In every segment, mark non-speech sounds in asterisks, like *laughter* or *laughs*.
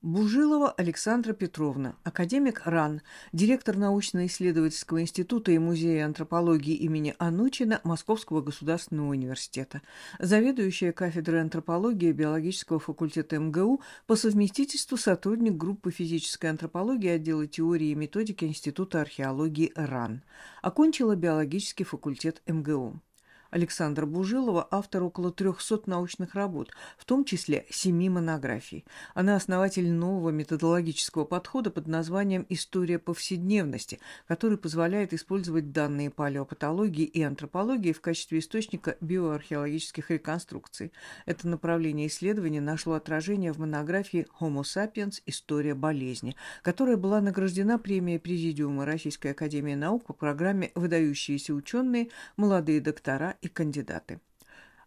Бужилова Александра Петровна, академик РАН, директор научно-исследовательского института и музея антропологии имени Анучина Московского государственного университета, заведующая кафедрой антропологии биологического факультета МГУ, по совместительству сотрудник группы физической антропологии отдела теории и методики Института археологии РАН, окончила биологический факультет МГУ. Александра Бужилова, автор около 300 научных работ, в том числе семи монографий. Она основатель нового методологического подхода под названием «История повседневности», который позволяет использовать данные палеопатологии и антропологии в качестве источника биоархеологических реконструкций. Это направление исследования нашло отражение в монографии «Homo sapiens. История болезни», которая была награждена премией Президиума Российской Академии Наук по программе «Выдающиеся ученые, молодые доктора и кандидаты.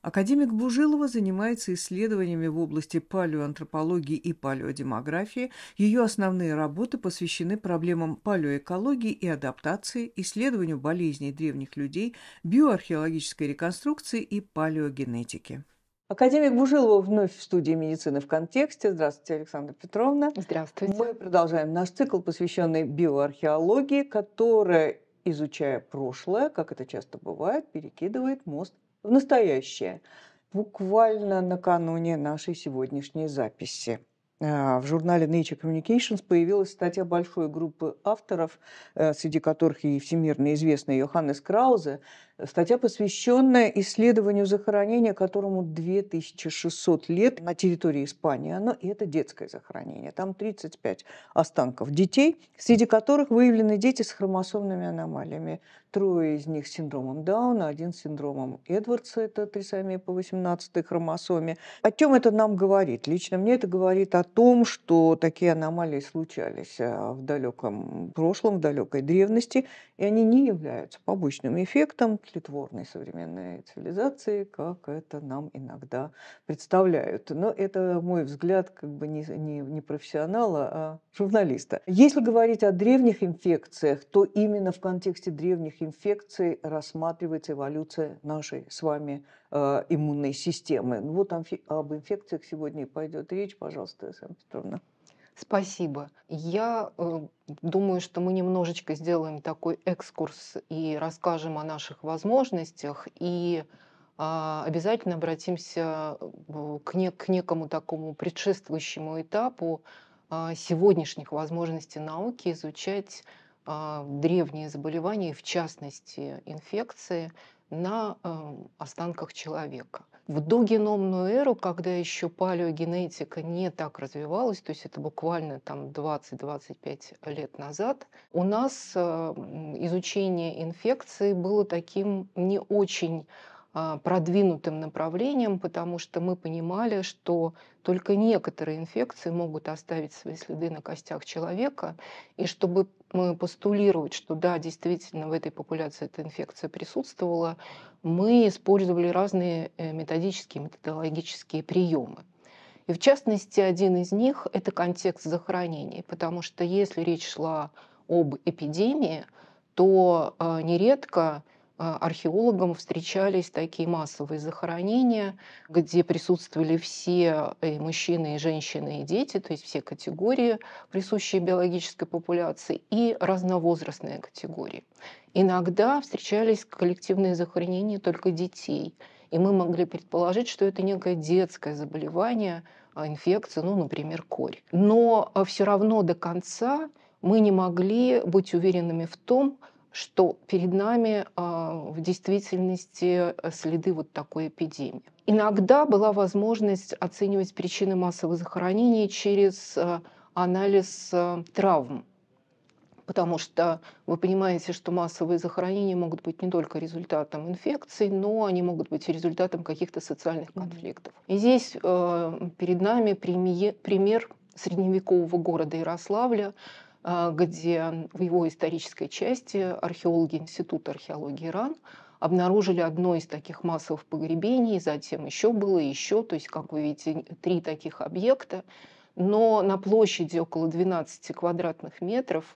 Академик Бужилова занимается исследованиями в области палеоантропологии и палеодемографии. Ее основные работы посвящены проблемам палеоэкологии и адаптации, исследованию болезней древних людей, биоархеологической реконструкции и палеогенетики. Академик Бужилова вновь в студии медицины в контексте. Здравствуйте, Александра Петровна. Здравствуйте. Мы продолжаем наш цикл, посвященный биоархеологии, которая изучая прошлое, как это часто бывает, перекидывает мост в настоящее. Буквально накануне нашей сегодняшней записи э, в журнале Nature Communications появилась статья большой группы авторов, э, среди которых и всемирно известный Йоханнес Краузе, Статья посвященная исследованию захоронения, которому 2600 лет на территории Испании. Оно, и это детское захоронение. Там 35 останков детей, среди которых выявлены дети с хромосомными аномалиями. Трое из них с синдромом Дауна, один с синдромом Эдвардса, это трисомия по 18 й хромосоме. О чем это нам говорит? Лично мне это говорит о том, что такие аномалии случались а, в далеком прошлом, в далекой древности, и они не являются побочным эффектом тлетворной современной цивилизации, как это нам иногда представляют. Но это мой взгляд как бы не, не, не профессионала, а журналиста. Если говорить о древних инфекциях, то именно в контексте древних инфекций рассматривается эволюция нашей с вами э, иммунной системы. Ну, вот об инфекциях сегодня и пойдет речь. Пожалуйста, Александра Петровна. Спасибо. Я э, думаю, что мы немножечко сделаем такой экскурс и расскажем о наших возможностях и э, обязательно обратимся э, к, не, к некому такому предшествующему этапу э, сегодняшних возможностей науки изучать а, древние заболевания, в частности инфекции, на э, останках человека в догеномную эру, когда еще палеогенетика не так развивалась, то есть это буквально там 20-25 лет назад, у нас э, изучение инфекции было таким не очень а, продвинутым направлением, потому что мы понимали, что только некоторые инфекции могут оставить свои следы на костях человека, и чтобы мы постулировать, что да, действительно в этой популяции эта инфекция присутствовала, мы использовали разные э, методические, методологические приемы. И в частности, один из них – это контекст захоронений, потому что если речь шла об эпидемии, то э, нередко а, археологам встречались такие массовые захоронения, где присутствовали все и э, мужчины, и женщины, и дети, то есть все категории, присущие биологической популяции, и разновозрастные категории. Иногда встречались коллективные захоронения только детей, и мы могли предположить, что это некое детское заболевание, а, инфекция, ну, например, корь. Но а, все равно до конца мы не могли быть уверенными в том, что перед нами а, в действительности э, следы вот такой эпидемии. Иногда была возможность оценивать причины массовых захоронений через э, анализ э, травм, потому что вы понимаете, что массовые захоронения могут быть не только результатом инфекций, но они могут быть и результатом каких-то социальных конфликтов. И здесь перед нами пример средневекового города Ярославля, а, где в его исторической части археологи Института археологии Иран обнаружили одно из таких массовых погребений, затем еще было еще, то есть, как вы видите, три таких объекта, но на площади около 12 квадратных метров,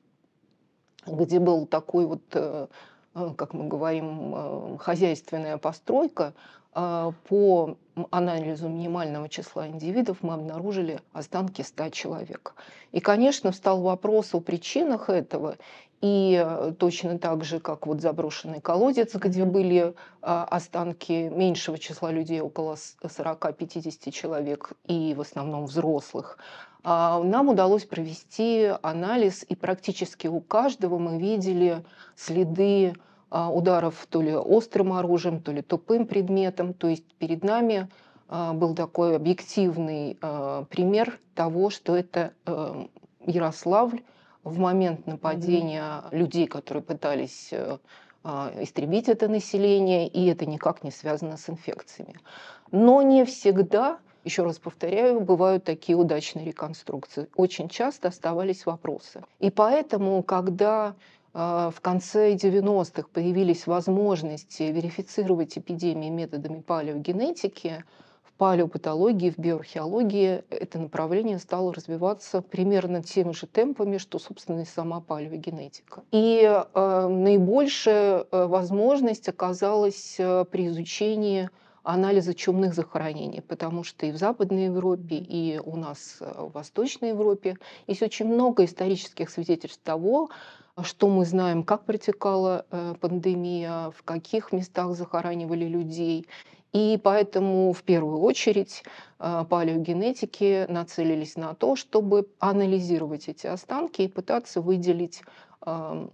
где был такой вот э, э, как мы говорим, э, хозяйственная постройка, а, по анализу минимального числа индивидов мы обнаружили останки 100 человек. И, конечно, встал вопрос о причинах этого. И э, точно так же, как вот заброшенный колодец, где были а, останки меньшего числа людей, около 40-50 человек, и в основном взрослых, а, нам удалось провести анализ, и практически у каждого мы видели следы а, ударов то ли острым оружием, то ли тупым предметом. То есть перед нами а, был такой объективный а, пример того, что это э, Ярославль в момент нападения mm-hmm. людей, которые пытались э, истребить это население, и это никак не связано с инфекциями. Но не всегда, еще раз повторяю, бывают такие удачные реконструкции. Очень часто оставались вопросы. И поэтому, когда а, в конце 90-х появились возможности верифицировать эпидемии методами палеогенетики, в палеопатологии, в биоархеологии это направление стало развиваться примерно теми же темпами, что, собственно, и сама палеогенетика. И э, наибольшая а, возможность оказалась при изучении анализа чумных захоронений, потому что и в Западной Европе, и у нас в Восточной Европе есть очень много исторических свидетельств того, а что мы знаем, как протекала э, пандемия, в каких местах захоранивали людей. И поэтому в первую очередь э, палеогенетики нацелились на то, чтобы анализировать эти останки и пытаться выделить эм,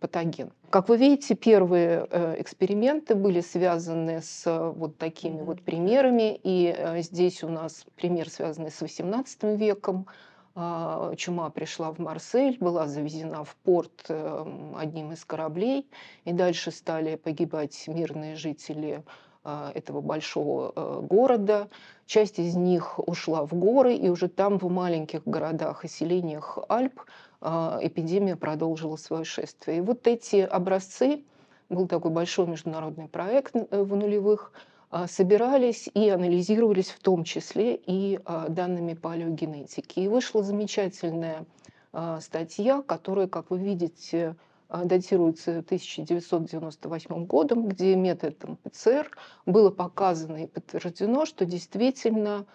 патоген. Как вы видите, первые э, эксперименты были связаны с вот такими вот примерами, и здесь у нас пример, связанный с XVIII веком, а, чума пришла в Марсель, была завезена в порт эм, одним из кораблей, и дальше стали погибать мирные жители а, этого большого э, города. Часть из них ушла в горы, и уже там, в маленьких городах и селениях Альп, а, эпидемия продолжила свое шествие. И вот эти образцы, был такой большой международный проект э, в нулевых – а, собирались и анализировались в том числе и а, данными палеогенетики. И вышла замечательная а, статья, которая, как вы видите, датируется 1998 годом, где методом ПЦР было показано и подтверждено, что действительно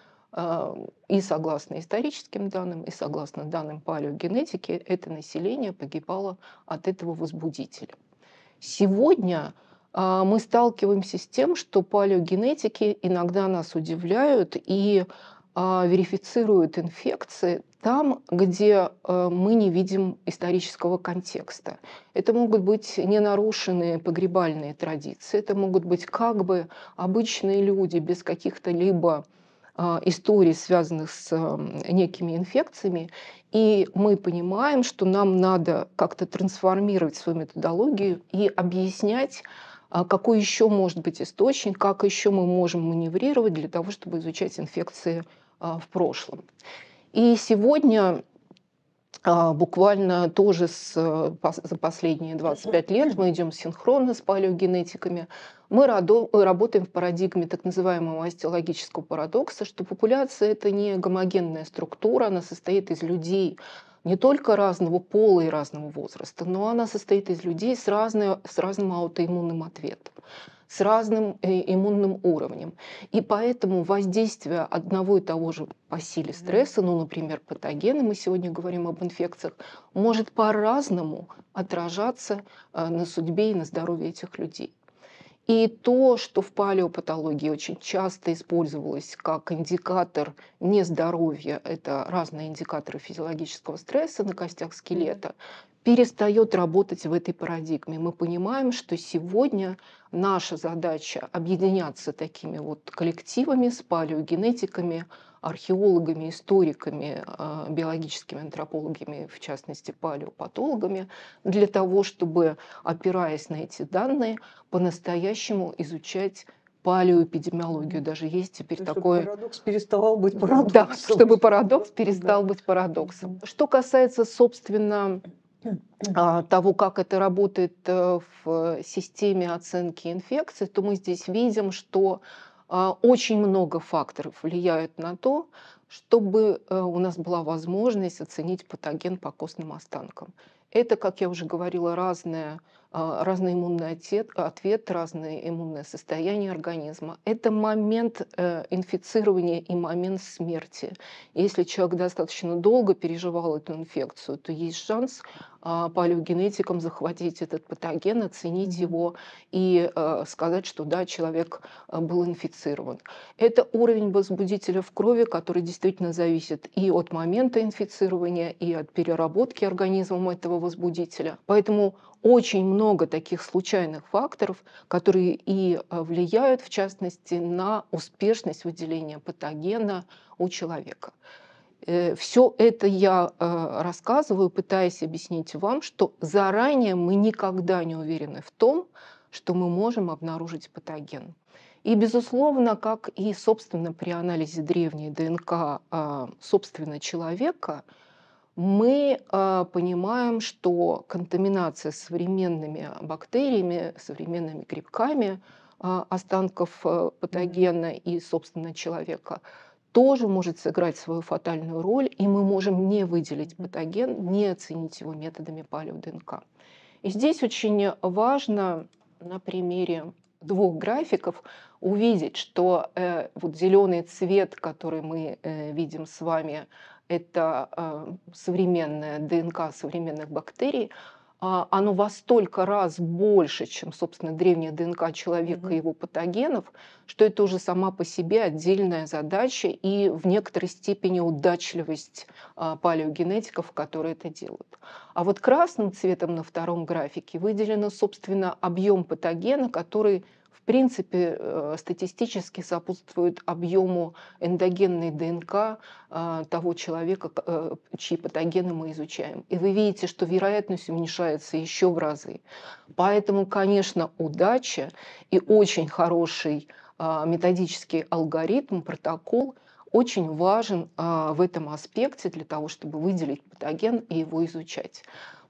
и согласно историческим данным, и согласно данным палеогенетики, это население погибало от этого возбудителя. Сегодня а, мы сталкиваемся с тем, что палеогенетики иногда нас удивляют и а, верифицируют инфекции там, где э, мы не видим исторического контекста. Это могут быть ненарушенные погребальные традиции, это могут быть как бы обычные люди без каких-то либо а, историй, связанных с некими инфекциями, и мы понимаем, что нам надо как-то трансформировать свою методологию и объяснять а какой еще может быть источник, как еще мы можем маневрировать для того, чтобы изучать инфекции а, в прошлом. И сегодня а, буквально тоже с, за последние 25 лет мы идем синхронно с палеогенетиками. Мы работаем в парадигме так называемого остеологического парадокса, что популяция – это не гомогенная структура, она состоит из людей, не только разного пола и разного возраста, но она состоит из людей с, разной, с разным аутоиммунным ответом с разным э, иммунным уровнем. И поэтому воздействие одного и того же по силе стресса, ну, например, патогены, мы сегодня говорим об инфекциях, может по-разному отражаться э, на судьбе и на здоровье этих людей. И то, что в палеопатологии очень часто использовалось как индикатор нездоровья, это разные индикаторы физиологического стресса на костях скелета, перестает работать в этой парадигме. Мы понимаем, что сегодня наша задача объединяться такими вот коллективами с палеогенетиками, археологами, историками, а, биологическими антропологами, в частности палеопатологами, для того, чтобы, опираясь на эти данные, по-настоящему изучать палеоэпидемиологию. Даже есть теперь чтобы такое... парадокс переставал быть парадоксом. Да, чтобы парадокс перестал да. быть парадоксом. Что касается, собственно, а, того, как это работает э, в системе оценки инфекции, то мы здесь видим, что а, очень много факторов влияют на то, чтобы э, у нас была возможность оценить патоген по костным останкам. Это, как я уже говорила, разная а, разный иммунный ответ, ответ, разные иммунные состояния организма. Это момент э, инфицирования и момент смерти. Если человек достаточно долго переживал эту инфекцию, то есть шанс а, палеогенетикам захватить этот патоген, оценить mm-hmm. его и э, сказать, что да, человек э, был инфицирован. Это уровень возбудителя в крови, который действительно зависит и от момента инфицирования, и от переработки организмом этого возбудителя. Поэтому очень много таких случайных факторов, которые и э, влияют, в частности, на успешность выделения патогена у человека. Э, Все это я э, рассказываю, пытаясь объяснить вам, что заранее мы никогда не уверены в том, что мы можем обнаружить патоген. И, безусловно, как и, собственно, при анализе древней ДНК, собственно, человека – мы э, понимаем, что контаминация современными бактериями, современными грибками э, останков э, патогена и, собственно, человека тоже может сыграть свою фатальную роль, и мы можем не выделить патоген, не оценить его методами палеодНК. И здесь очень важно на примере двух графиков увидеть, что э, вот зеленый цвет, который мы э, видим с вами, это а, современная ДНК современных бактерий, а, оно во столько раз больше, чем, собственно, древняя ДНК человека и его патогенов, что это уже сама по себе отдельная задача и в некоторой степени удачливость а, палеогенетиков, которые это делают. А вот красным цветом на втором графике выделено, собственно, объем патогена, который принципе, э, статистически сопутствует объему эндогенной ДНК э, того человека, э, чьи патогены мы изучаем. И вы видите, что вероятность уменьшается еще в разы. Поэтому, конечно, удача и очень хороший методический алгоритм, протокол очень важен в этом аспекте для того, чтобы выделить патоген и его изучать.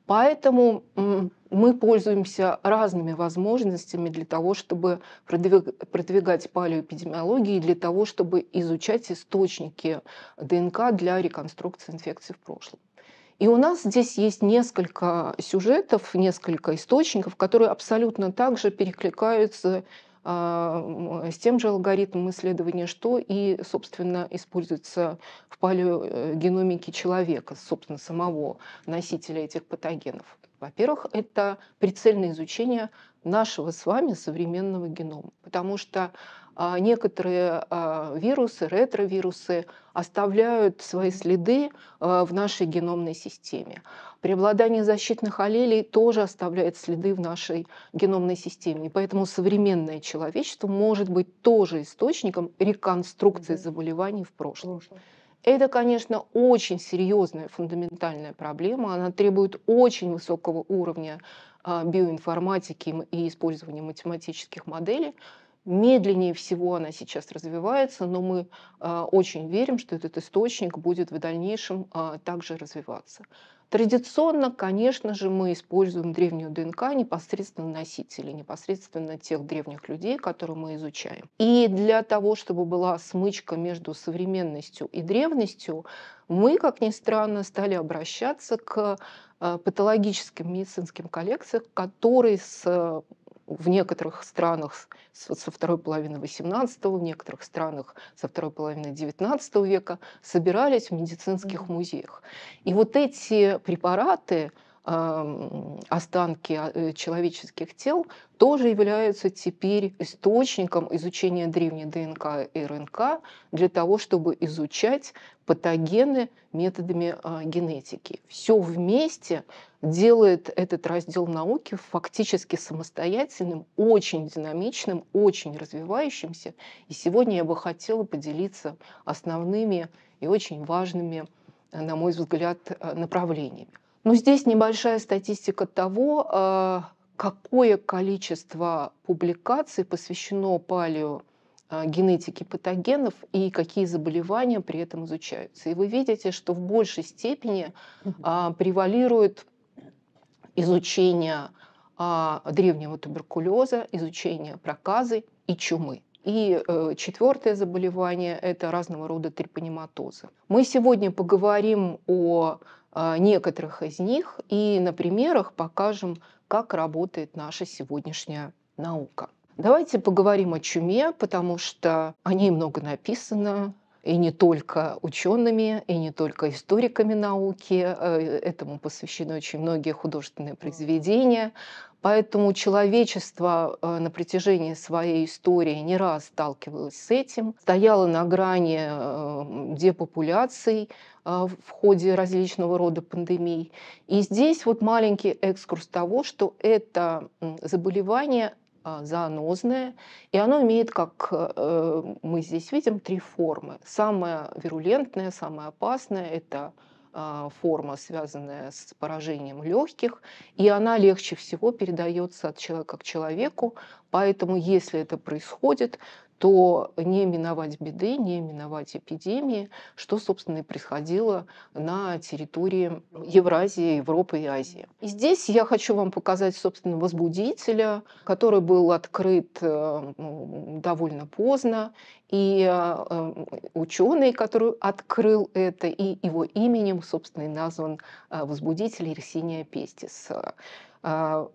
Поэтому мы пользуемся разными возможностями для того, чтобы продвигать палеоэпидемиологию и для того, чтобы изучать источники ДНК для реконструкции инфекций в прошлом. И у нас здесь есть несколько сюжетов, несколько источников, которые абсолютно также перекликаются а, с тем же алгоритмом исследования, что и, собственно, используется в палеогеномике человека, собственно, самого носителя этих патогенов. Во-первых, это прицельное изучение нашего с вами современного генома, потому что а, некоторые а, вирусы, ретровирусы оставляют свои следы а, в нашей геномной системе. Преобладание защитных аллелей тоже оставляет следы в нашей геномной системе. И поэтому современное человечество может быть тоже источником реконструкции заболеваний в прошлом. Это, конечно, очень серьезная фундаментальная проблема. Она требует очень высокого уровня биоинформатики и использования математических моделей. Медленнее всего она сейчас развивается, но мы а, очень верим, что этот источник будет в дальнейшем а, также развиваться. Традиционно, конечно же, мы используем древнюю ДНК непосредственно носителей, непосредственно тех древних людей, которые мы изучаем. И для того, чтобы была смычка между современностью и древностью, мы, как ни странно, стали обращаться к а, патологическим медицинским коллекциям, которые с в некоторых странах со второй половины XVIII, в некоторых странах со второй половины XIX века собирались в медицинских музеях. И вот эти препараты, останки а, э, человеческих тел тоже являются теперь источником изучения древней ДНК и РНК для того, чтобы изучать патогены методами а, генетики. Все вместе делает этот раздел науки фактически самостоятельным, очень динамичным, очень развивающимся. И сегодня я бы хотела поделиться основными и очень важными, а, на мой взгляд, направлениями. Но ну, здесь небольшая статистика того, а, какое количество публикаций посвящено палео а, генетики патогенов и какие заболевания при этом изучаются. И вы видите, что в большей степени а, превалирует изучение а, древнего туберкулеза, изучение проказы и чумы. И э, четвертое заболевание – это разного рода трепанематозы. Мы сегодня поговорим о а, некоторых из них и на примерах покажем, как работает наша сегодняшняя наука. Давайте поговорим о чуме, потому что о ней много написано, и не только учеными, и не только историками науки. Э, этому посвящены очень многие художественные произведения. Поэтому человечество э, на протяжении своей истории не раз сталкивалось с этим, стояло на грани э, депопуляций в ходе различного рода пандемий. И здесь вот маленький экскурс того, что это заболевание а, зоонозное, и оно имеет, как э, э, мы здесь видим, три формы. Самая вирулентная, самая опасная – это а, форма, связанная с поражением легких, и она легче всего передается от человека к человеку. Поэтому, если это происходит, то не миновать беды, не миновать эпидемии, что, собственно, и происходило на территории Евразии, Европы и Азии. И здесь я хочу вам показать, собственно, возбудителя, который был открыт э, ну, довольно поздно, и э, ученый, который открыл это, и его именем, собственно, и назван э, возбудитель Ерсиния Пестис. А,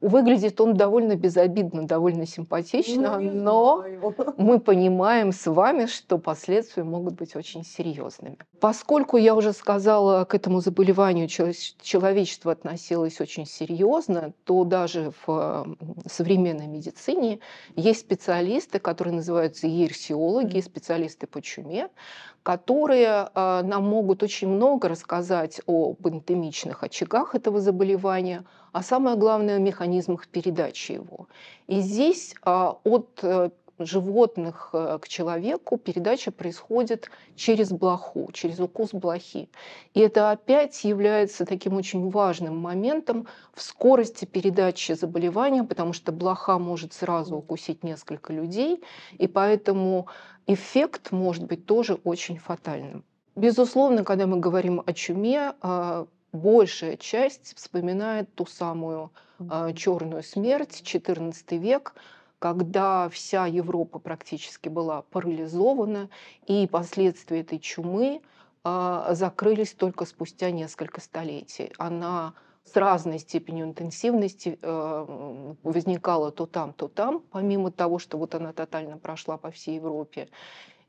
выглядит он довольно безобидно, довольно симпатично, ну, но *laughs* мы понимаем с вами, что последствия могут быть очень серьезными. Поскольку я уже сказала, к этому заболеванию человечество относилось очень серьезно, то даже в современной медицине есть специалисты, которые называются ерсиологи, специалисты по чуме, которые э, нам могут очень много рассказать об эндемичных очагах этого заболевания, а самое главное – о механизмах передачи его. И здесь э, от э, животных э, к человеку передача происходит через блоху, через укус блохи. И это опять является таким очень важным моментом в скорости передачи заболевания, потому что блоха может сразу укусить несколько людей, и поэтому эффект может быть тоже очень фатальным. Безусловно, когда мы говорим о чуме, а, большая часть вспоминает ту самую а, черную смерть, 14 век, когда вся Европа практически была парализована, и последствия этой чумы а, закрылись только спустя несколько столетий. Она с разной степенью интенсивности а, возникала то там, то там, помимо того, что вот она тотально прошла по всей Европе.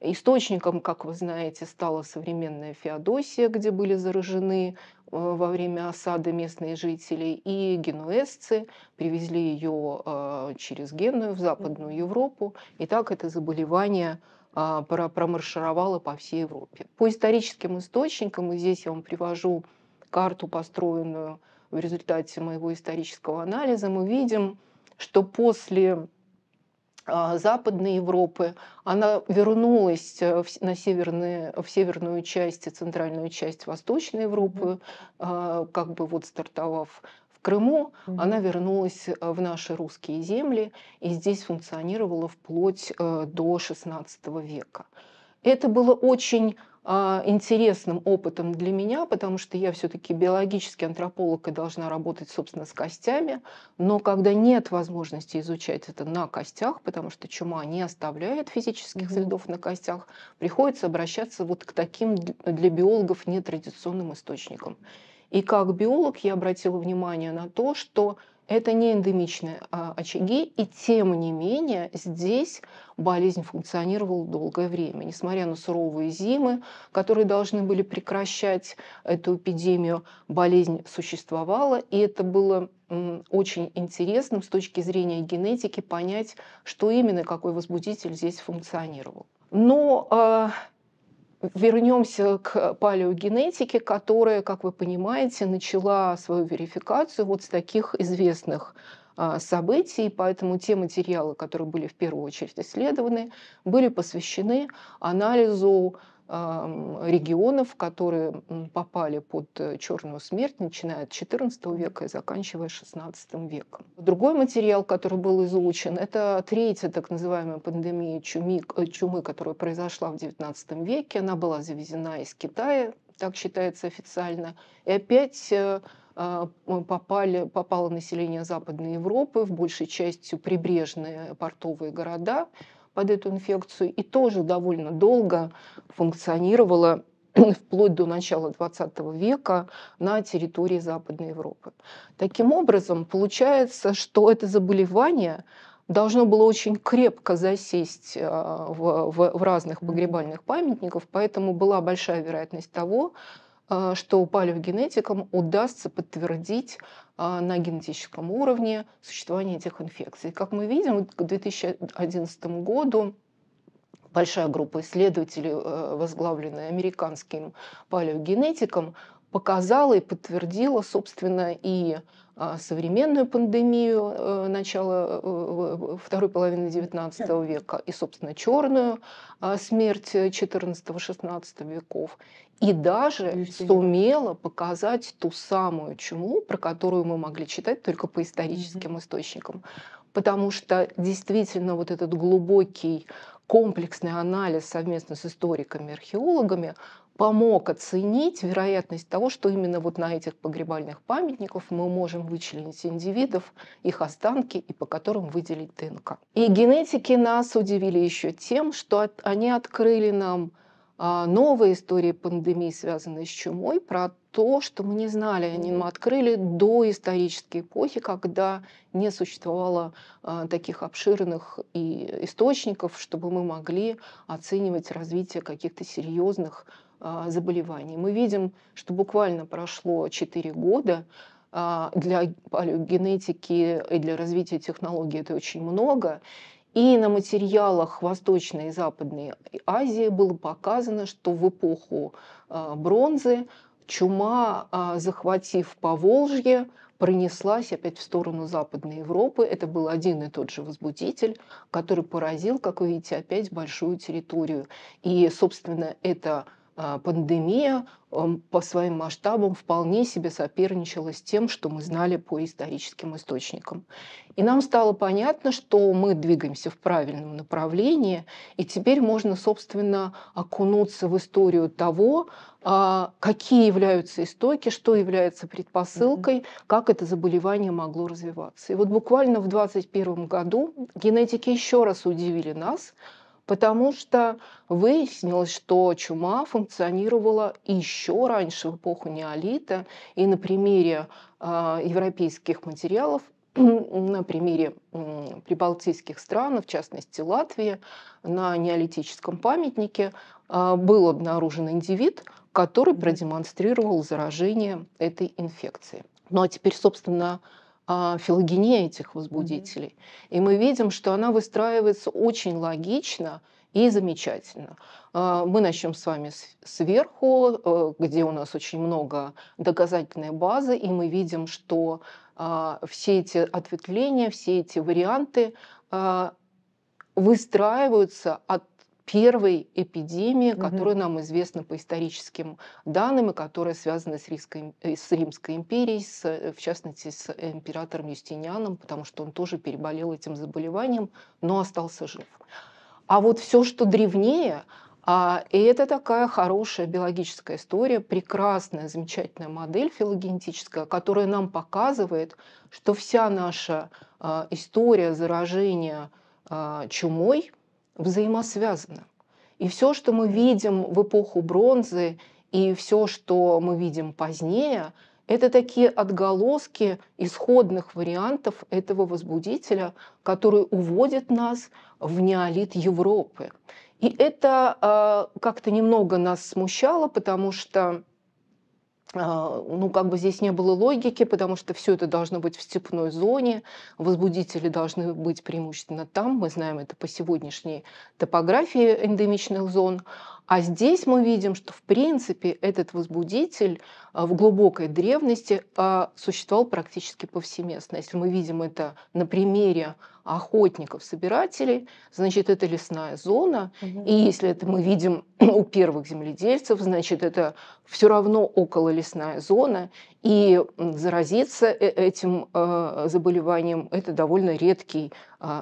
Источником, как вы знаете, стала современная Феодосия, где были заражены э, во время осады местные жители, и генуэзцы привезли ее э, через Геную в Западную Европу. И так это заболевание а, промаршировало по всей Европе. По историческим источникам, и здесь я вам привожу карту, построенную в результате моего исторического анализа, мы видим, что после а, Западной Европы, она вернулась э, в, на северные, в северную часть и центральную часть Восточной Европы, mm-hmm. как бы вот стартовав в Крыму, mm-hmm. она вернулась э, в наши русские земли и здесь функционировала вплоть э, до XVI века. Это было очень а, интересным опытом для меня, потому что я все-таки биологический антрополог и должна работать, собственно, с костями. Но когда нет возможности изучать это на костях, потому что чума не оставляет физических mm-hmm. следов на костях, приходится обращаться вот к таким для биологов нетрадиционным источникам. И как биолог я обратила внимание на то, что это не эндемичные а, очаги, и тем не менее здесь болезнь функционировала долгое время, несмотря на суровые зимы, которые должны были прекращать эту эпидемию, болезнь существовала, и это было очень интересным с точки зрения генетики понять, что именно, какой возбудитель здесь функционировал. Но а, вернемся к палеогенетике, которая, как вы понимаете, начала свою верификацию вот с таких известных а, событий, поэтому те материалы, которые были в первую очередь исследованы, были посвящены анализу регионов, которые попали под э, черную смерть, начиная от XIV века и заканчивая XVI веком. Другой материал, который был изучен, это третья так называемая пандемия чуми, э, чумы, которая произошла в XIX веке. Она была завезена из Китая, так считается официально. И опять э, а, попали, попало население Западной Европы, в большей частью прибрежные портовые города, под эту инфекцию и тоже довольно долго функционировала *clears throat* вплоть до начала XX века на территории Западной Европы. Таким образом, получается, что это заболевание должно было очень крепко засесть э, в, в, в разных погребальных памятников, поэтому была большая вероятность того, э, что палеогенетикам удастся подтвердить а, на генетическом уровне существования этих инфекций. Как мы видим, к 2011 году большая группа исследователей, э, возглавленная американским палеогенетиком, показала и подтвердила, собственно, и а, современную пандемию э, начала э, второй половины XIX века и, собственно, черную а, смерть XIV-XVI веков, и даже сумела показать ту самую чуму, про которую мы могли читать только по историческим mm-hmm. источникам. Потому что действительно вот этот глубокий комплексный анализ совместно с историками, археологами помог оценить вероятность того, что именно вот на этих погребальных памятников мы можем вычленить индивидов, их останки и по которым выделить ДНК. И генетики нас удивили еще тем, что от, они открыли нам а, новые истории пандемии, связанные с чумой, про то, что мы не знали, они мы открыли до исторической эпохи, когда не существовало а, таких обширных и источников, чтобы мы могли оценивать развитие каких-то серьезных а, заболеваний. Мы видим, что буквально прошло 4 года, для палеогенетики и для развития технологий это очень много. И на материалах Восточной и Западной Азии было показано, что в эпоху а, бронзы чума, а, захватив Поволжье, пронеслась опять в сторону Западной Европы. Это был один и тот же возбудитель, который поразил, как вы видите, опять большую территорию. И, собственно, это а, пандемия по своим масштабам вполне себе соперничала с тем, что мы знали по историческим источникам. И нам стало понятно, что мы двигаемся в правильном направлении, и теперь можно, собственно, окунуться в историю того, а, какие являются истоки, что является предпосылкой, как это заболевание могло развиваться. И вот буквально в 2021 году генетики еще раз удивили нас – потому что выяснилось, что чума функционировала еще раньше, в эпоху неолита, и на примере а, европейских материалов, *clears throat* на примере прибалтийских стран, в частности Латвии, на неолитическом памятнике а, был обнаружен индивид, который продемонстрировал заражение этой инфекцией. Ну а теперь, собственно, а, филогения этих возбудителей. Mm-hmm. И мы видим, что она выстраивается очень логично и замечательно. А, мы начнем с вами сверху, э, где у нас очень много доказательной базы, и мы видим, что а, все эти ответвления, все эти варианты выстраиваются от первой эпидемии, угу. которая нам известна по историческим данным и которая связана с, Римской, э, с Римской империей, с, э, в частности с э, императором Юстинианом, потому что он тоже переболел этим заболеванием, но остался жив. А вот все, что древнее, а, и это такая хорошая биологическая история, прекрасная, замечательная модель филогенетическая, которая нам показывает, что вся наша а, история заражения а, чумой – взаимосвязано. И все, что мы видим в эпоху бронзы, и все, что мы видим позднее, это такие отголоски исходных вариантов этого возбудителя, который уводит нас в неолит Европы. И это э, как-то немного нас смущало, потому что а, ну, как бы здесь не было логики, потому что все это должно быть в степной зоне, возбудители должны быть преимущественно там, мы знаем это по сегодняшней топографии эндемичных зон, а здесь мы видим, что в принципе этот возбудитель а, в глубокой древности а, существовал практически повсеместно. Если мы видим это на примере охотников-собирателей, значит, это лесная зона. Угу. И если это мы видим *clears throat* у первых земледельцев, значит, это все равно около лесная зона. И заразиться э, этим а, заболеванием – это довольно редкий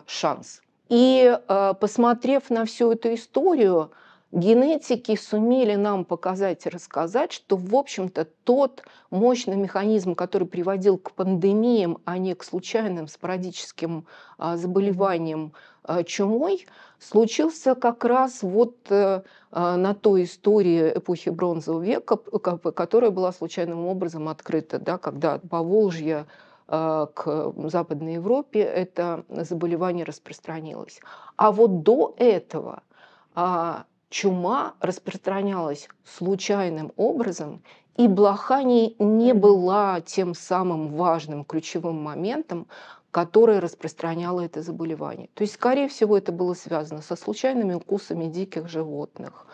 шанс. И посмотрев на всю эту историю, генетики сумели нам показать и рассказать, что, в общем-то, тот мощный механизм, который приводил к пандемиям, а не к случайным спорадическим а, заболеваниям а, чумой, случился как раз вот э, а, на той истории эпохи бронзового века, которая была случайным образом открыта, да, когда от Поволжья к Западной Европе это заболевание распространилось. А вот до этого чума распространялась случайным образом, и блохания не была тем самым важным ключевым моментом, которое распространяло это заболевание. То есть, скорее всего, это было связано со случайными укусами диких животных,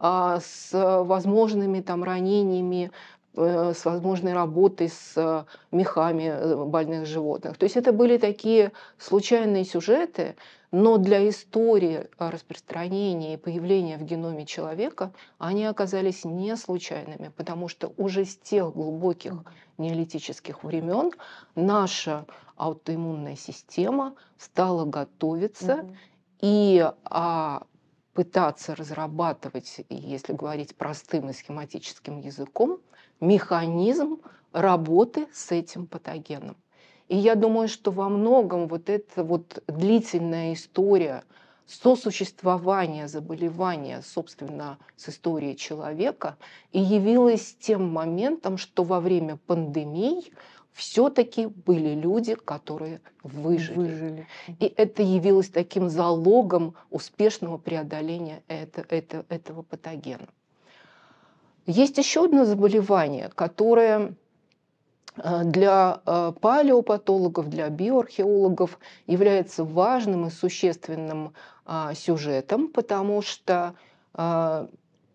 а, с э, возможными там ранениями, э, с возможной работой с э, мехами больных животных. То есть это были такие случайные сюжеты, но для истории э, распространения и появления в геноме человека они оказались не случайными, потому что уже с тех глубоких неолитических времен наша аутоиммунная система стала готовиться угу. и а, пытаться разрабатывать, если говорить простым и схематическим языком, механизм работы с этим патогеном. И я думаю, что во многом вот эта вот длительная история сосуществования заболевания, собственно, с историей человека, и явилась тем моментом, что во время пандемий все-таки были люди, которые выжили. выжили. И это явилось таким залогом успешного преодоления это, это, этого патогена. Есть еще одно заболевание, которое Э, для э, палеопатологов, для биоархеологов является важным и существенным а, сюжетом, потому что э,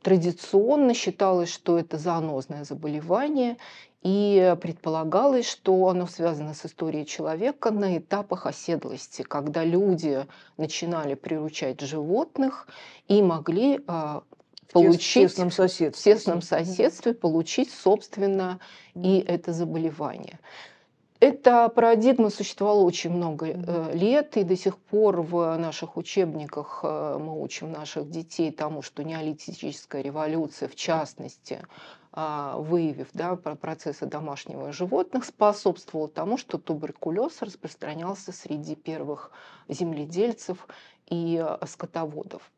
традиционно считалось, что это занозное заболевание, и предполагалось, что оно связано с историей человека на этапах оседлости, когда люди начинали приручать животных и могли получить в тесном соседстве, в тесном соседстве получить, собственно, и это заболевание. Эта парадигма существовала очень много э, лет, и до сих пор в наших учебниках э, мы учим наших детей тому, что неолитическая революция, в частности, а, выявив да, процессы домашнего животных, способствовала тому, что туберкулез распространялся среди первых земледельцев и э, скотоводов.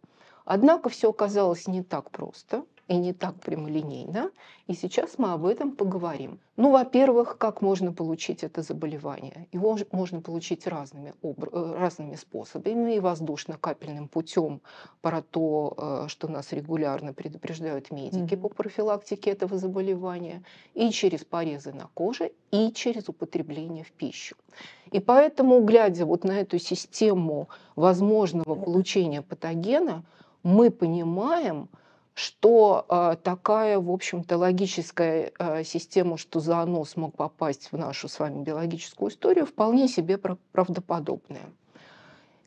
Однако все оказалось не так просто и не так прямолинейно, и сейчас мы об этом поговорим. Ну, во-первых, как можно получить это заболевание? Его можно получить разными, э, разными способами, и воздушно-капельным путем, про то, э, что нас регулярно предупреждают медики mm-hmm. по профилактике этого заболевания, и через порезы на коже, и через употребление в пищу. И поэтому, глядя вот на эту систему возможного получения патогена, мы понимаем, что э, такая, в общем-то, логическая э, система, что занос мог попасть в нашу с вами биологическую историю, вполне себе правдоподобная.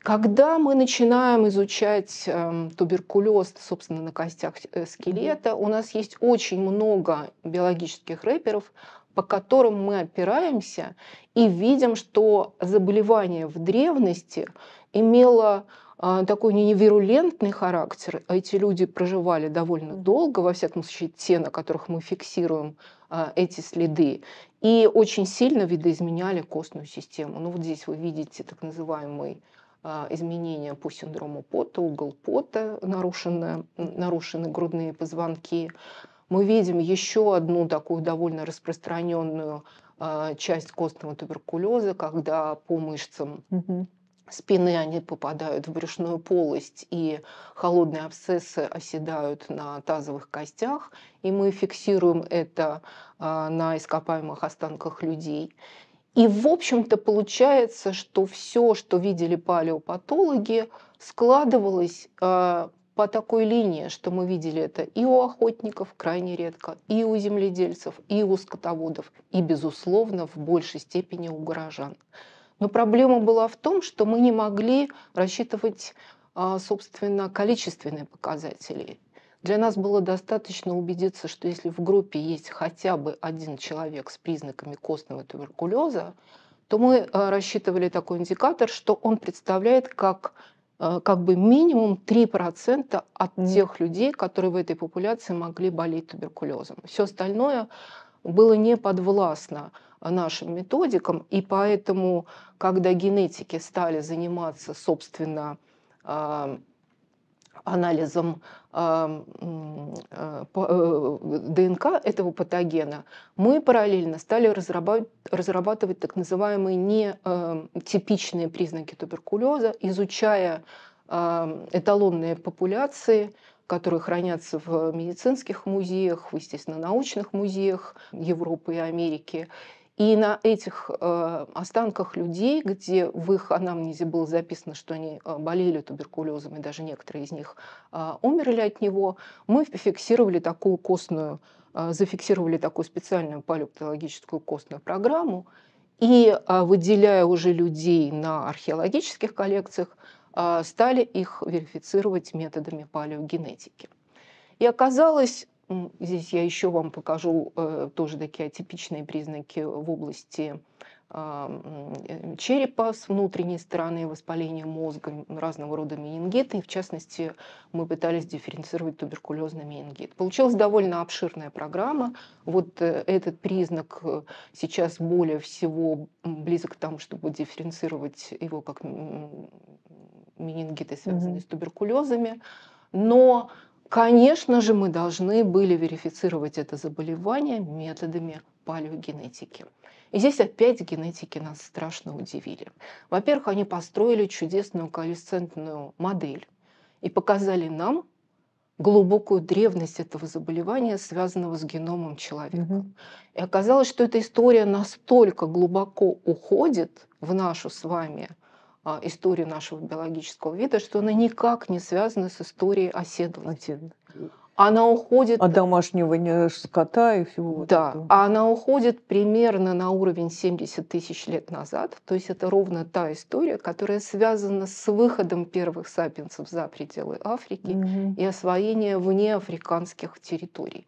Когда мы начинаем изучать э, туберкулез, собственно, на костях э, скелета, у нас есть очень много биологических рэперов, по которым мы опираемся и видим, что заболевание в древности имело а, такой не вирулентный характер. Эти люди проживали довольно долго, во всяком случае, те, на которых мы фиксируем а, эти следы. И очень сильно видоизменяли костную систему. Ну вот здесь вы видите так называемые а, изменения по синдрому пота, угол пота, нарушены, нарушены грудные позвонки. Мы видим еще одну такую довольно распространенную часть костного туберкулеза, когда по мышцам угу спины, они попадают в брюшную полость, и холодные абсцессы оседают на тазовых костях, и мы фиксируем это а, на ископаемых останках людей. И, в общем-то, получается, что все, что видели палеопатологи, складывалось а, по такой линии, что мы видели это и у охотников крайне редко, и у земледельцев, и у скотоводов, и, безусловно, в большей степени у горожан. Но проблема была в том, что мы не могли рассчитывать, а, собственно, количественные показатели. Для нас было достаточно убедиться, что если в группе есть хотя бы один человек с признаками костного туберкулеза, то мы а, рассчитывали такой индикатор, что он представляет как а, как бы минимум 3% от тех людей, которые в этой популяции могли болеть туберкулезом. Все остальное было не подвластно а, нашим методикам, и поэтому, когда генетики стали заниматься, собственно, а, анализом а, э, ДНК этого патогена, мы параллельно стали разрабатывать, разрабатывать так называемые нетипичные признаки туберкулеза, изучая эталонные популяции – которые хранятся в медицинских музеях, в естественно научных музеях Европы и Америки. И на этих э, останках людей, где в их анамнезе было записано, что они э, болели туберкулезом, и даже некоторые из них э, умерли от него, мы фиксировали такую костную, зафиксировали такую специальную палеопатологическую костную программу, и выделяя уже людей на археологических коллекциях, а, стали их верифицировать методами палеогенетики. И оказалось, здесь я еще вам покажу э, тоже такие атипичные признаки в области а, э, черепа с внутренней стороны, воспаление мозга, разного рода менингиты. И в частности, мы пытались дифференцировать туберкулезный менингит. Получилась довольно обширная программа. Вот э, этот признак сейчас более всего близок к тому, чтобы дифференцировать его как менингиты, связанные mm-hmm. с туберкулезами. Но, конечно же, мы должны были верифицировать это заболевание методами палеогенетики. И здесь опять генетики нас страшно удивили. Во-первых, они построили чудесную коалесцентную модель и показали нам глубокую древность этого заболевания, связанного с геномом человека. Угу. И оказалось, что эта история настолько глубоко уходит в нашу с вами а, историю нашего биологического вида, что она никак не связана с историей оседлости. Она уходит... От домашнего э, скота и всего Да, этого. А она уходит примерно на уровень 70 тысяч лет назад. То есть это ровно та история, которая связана с выходом первых сапиенсов за пределы Африки угу. и освоением внеафриканских территорий.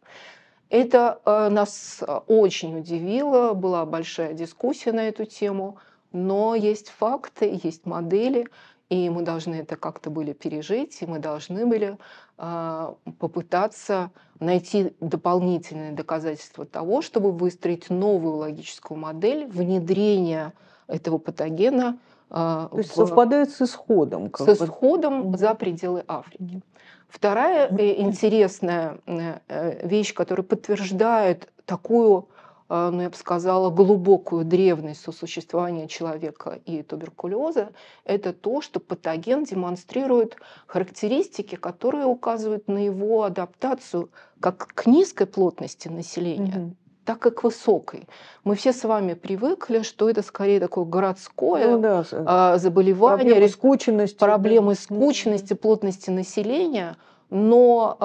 Это э, нас э, очень удивило, была большая дискуссия на эту тему. Но есть факты, есть модели, и мы должны это как-то были пережить, и мы должны были э, попытаться найти дополнительные доказательства того, чтобы выстроить новую логическую модель внедрения этого патогена. Э, То есть в, совпадает с исходом. Как с бы. исходом за пределы Африки. Вторая э, интересная э, э, вещь, которая подтверждает такую а, ну, я бы сказала, глубокую древность сосуществования человека и туберкулеза, это то, что патоген демонстрирует характеристики, которые указывают на его адаптацию как к низкой плотности населения, mm-hmm. так и к высокой. Мы все с вами привыкли, что это скорее такое городское ну, да. А, заболевание, проблемы скучности, проблемы да. скучности, плотности населения – но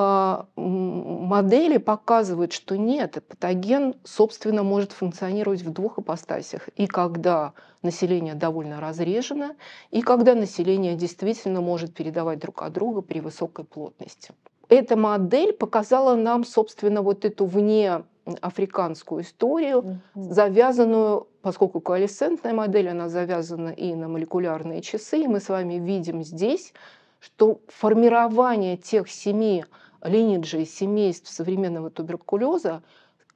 э, модели показывают, что нет, патоген, собственно, может функционировать в двух ипостасях. И когда население довольно разрежено, и когда население действительно может передавать друг от друга при высокой плотности. Эта модель показала нам, собственно, вот эту вне африканскую историю, завязанную, поскольку коалесцентная модель, она завязана и на молекулярные часы, и мы с вами видим здесь что формирование тех семи линеджей, семейств современного туберкулеза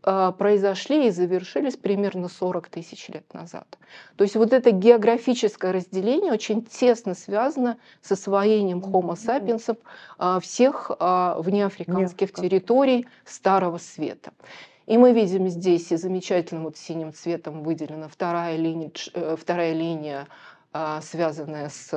а, произошли и завершились примерно 40 тысяч лет назад. То есть вот это географическое разделение очень тесно связано с освоением Homo sapiens а, всех а, внеафриканских территорий Старого Света. И мы видим здесь и замечательным вот синим цветом выделена вторая линия, э, вторая линия связанная с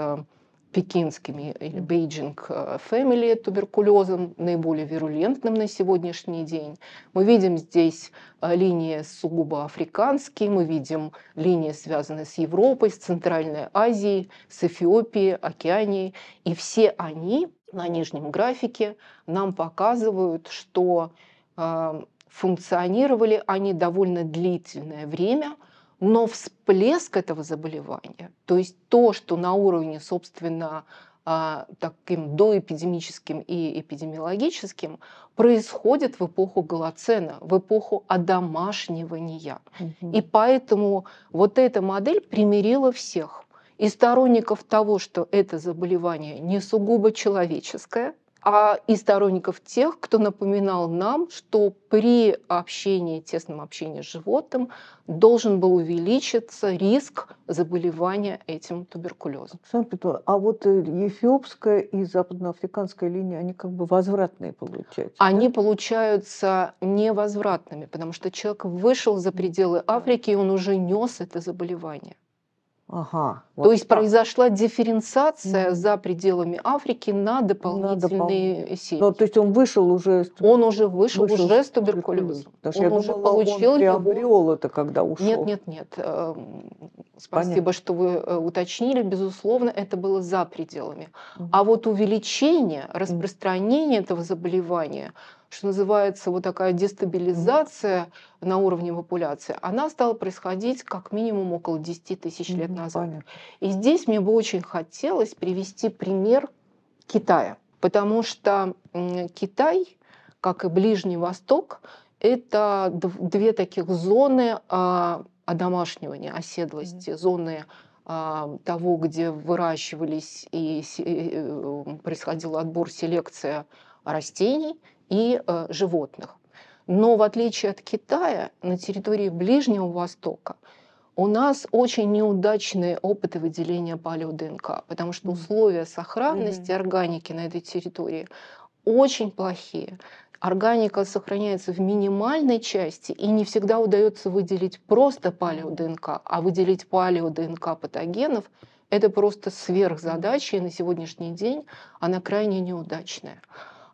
пекинскими э, или Beijing э, Family туберкулезом, наиболее вирулентным на сегодняшний день. Мы видим здесь э, линии сугубо африканские, мы видим линии, связанные с Европой, с Центральной Азией, с Эфиопией, Океанией. И все они на нижнем графике нам показывают, что функционировали они довольно длительное время – но всплеск этого заболевания, то есть то, что на уровне, собственно, а, таким доэпидемическим и эпидемиологическим, происходит в эпоху Голоцена, в эпоху одомашнивания. Угу. И поэтому вот эта модель примирила всех. И сторонников того, что это заболевание не сугубо человеческое, а и сторонников тех, кто напоминал нам, что при общении, тесном общении с животным должен был увеличиться риск заболевания этим туберкулезом. Александр Петровна, а вот э, эфиопская и западноафриканская линия, они как бы возвратные получаются? Они да? получаются невозвратными, потому что человек вышел за пределы Африки, и он уже нес это заболевание. Ага. Вот То есть так. произошла дифференциация mm. за пределами Африки на дополнительные на допол... семьи. Ну, то есть он вышел уже. Он уже вышел, вышел уже с туберкулезом. он я уже думала, получил он приобрел его... это, когда ушел. Нет, нет, нет. Эм, спасибо, Понятно. что вы э, уточнили. Безусловно, это было за пределами. Mm. А вот увеличение распространение mm. этого заболевания что называется, вот такая дестабилизация на уровне популяции, она стала происходить как минимум около 10 тысяч лет назад. Понятно. И здесь мне бы очень хотелось привести пример Китая, потому что Китай, как и Ближний Восток, это две таких зоны а, одомашнивания, оседлости, зоны а, того, где выращивались и э, э, происходил отбор, селекция растений, и э, животных. Но в отличие от Китая, на территории Ближнего Востока у нас очень неудачные опыты выделения палео-ДНК, потому что условия сохранности mm-hmm. органики на этой территории очень плохие. Органика сохраняется в минимальной части, и не всегда удается выделить просто палео-ДНК, а выделить палео-ДНК патогенов – это просто сверхзадача, и на сегодняшний день она крайне неудачная.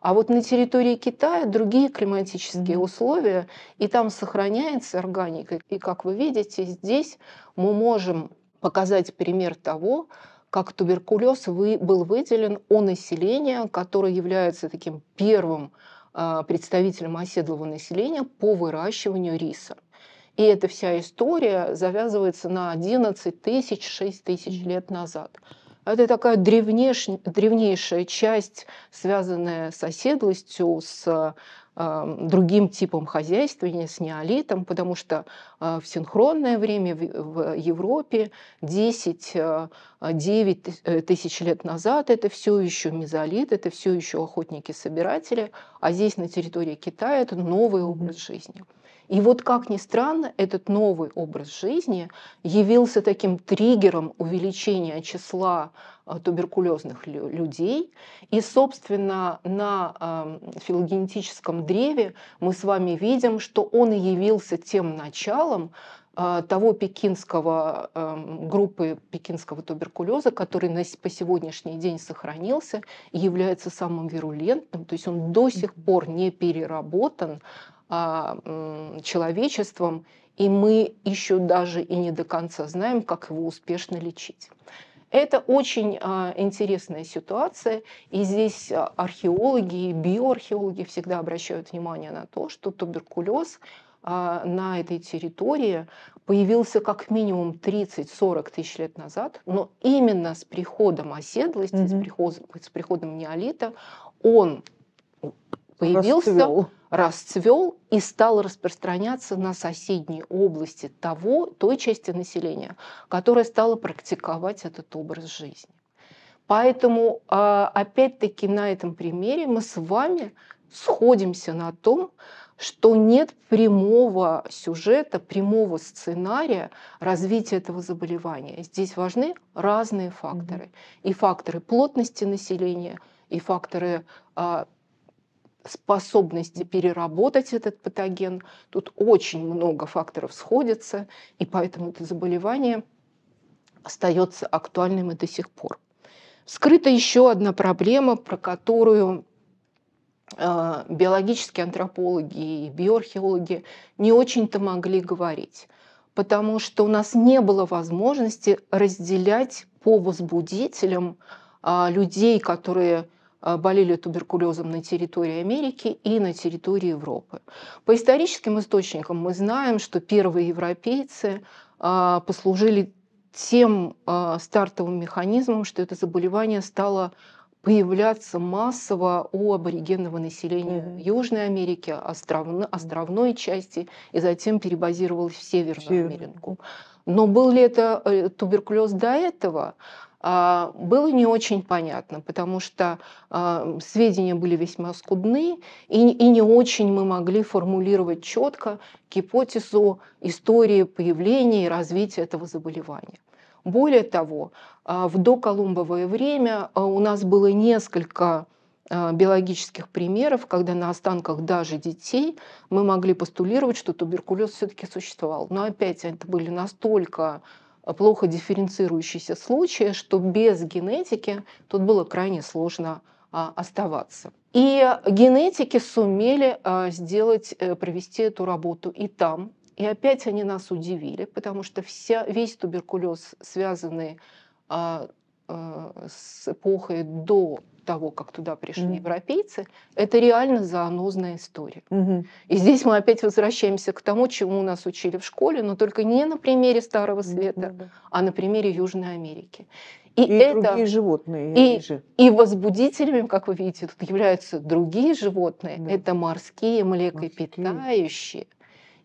А вот на территории Китая другие климатические mm-hmm. условия, и там сохраняется органика. И как вы видите, здесь мы можем показать пример того, как туберкулез вы, был выделен у населения, которое является таким первым а, представителем оседлого населения по выращиванию риса. И эта вся история завязывается на 11 тысяч, 6 тысяч лет назад. Это такая древнеш... древнейшая часть, связанная с оседлостью, с э, другим типом хозяйствования, с неолитом, потому что э, в синхронное время в Европе 10-9 э, тысяч лет назад это все еще мезолит, это все еще охотники-собиратели, а здесь на территории Китая это новый образ жизни. И вот как ни странно, этот новый образ жизни явился таким триггером увеличения числа а, туберкулезных людей. И, собственно, на а, филогенетическом древе мы с вами видим, что он и явился тем началом, а, того пекинского группы пекинского туберкулеза, который по сегодняшний день сохранился и является самым вирулентным, то есть он до сих пор не переработан а, человечеством, и мы еще даже и не до конца знаем, как его успешно лечить. Это очень а, интересная ситуация, и здесь а, археологи и биоархеологи всегда обращают внимание на то, что туберкулез на этой территории появился как минимум 30-40 тысяч лет назад, но именно с приходом оседлости, mm-hmm. с, приходом, с приходом неолита, он появился, Расцвел расцвел и стал распространяться на соседние области того, той части населения, которая стала практиковать этот образ жизни. Поэтому, а, опять-таки, на этом примере мы с вами сходимся на том, что нет прямого сюжета, прямого сценария развития этого заболевания. Здесь важны разные факторы. И факторы плотности населения, и факторы а, способности переработать этот патоген. Тут очень много факторов сходится, и поэтому это заболевание остается актуальным и до сих пор. Скрыта еще одна проблема, про которую э, биологические антропологи и биоархеологи не очень-то могли говорить, потому что у нас не было возможности разделять по возбудителям а, людей, которые а, болели туберкулезом на территории Америки и на территории Европы. По историческим источникам мы знаем, что первые европейцы а, послужили тем а, стартовым механизмом, что это заболевание стало появляться массово у аборигенного населения mm-hmm. Южной Америки, островно, островной части, и затем перебазировалось в Северную Америку. Но был ли это э, туберкулез до этого? А, было не очень понятно, потому что а, сведения были весьма скудны, и, не очень мы могли формулировать четко гипотезу истории появления и развития этого заболевания. Более того, а, в доколумбовое время у нас было несколько биологических примеров, когда на останках даже детей мы могли постулировать, что туберкулез все-таки существовал. Но опять это были настолько плохо дифференцирующиеся случаи, что без генетики тут было крайне сложно а, оставаться. И генетики сумели а, сделать, э, провести эту работу и там. И опять они нас удивили, потому что вся, весь туберкулез, связанный а, э, с эпохой до того, как туда пришли mm-hmm. европейцы, это реально занозная история. Mm-hmm. И здесь мы опять возвращаемся к тому, чему нас учили в школе, но только не на примере Старого Света, mm-hmm. а на примере Южной Америки. И, и это, другие животные. И, и возбудителями, как вы видите, тут являются другие животные. Да. Это морские, млекопитающие.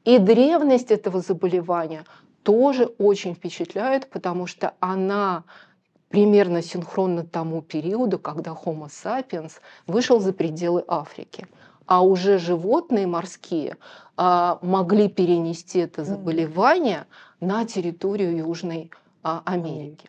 И древность этого заболевания тоже очень впечатляет, потому что она примерно синхронно тому периоду, когда Homo sapiens вышел за пределы Африки. А уже животные морские а, могли перенести это заболевание на территорию Южной а, Америки.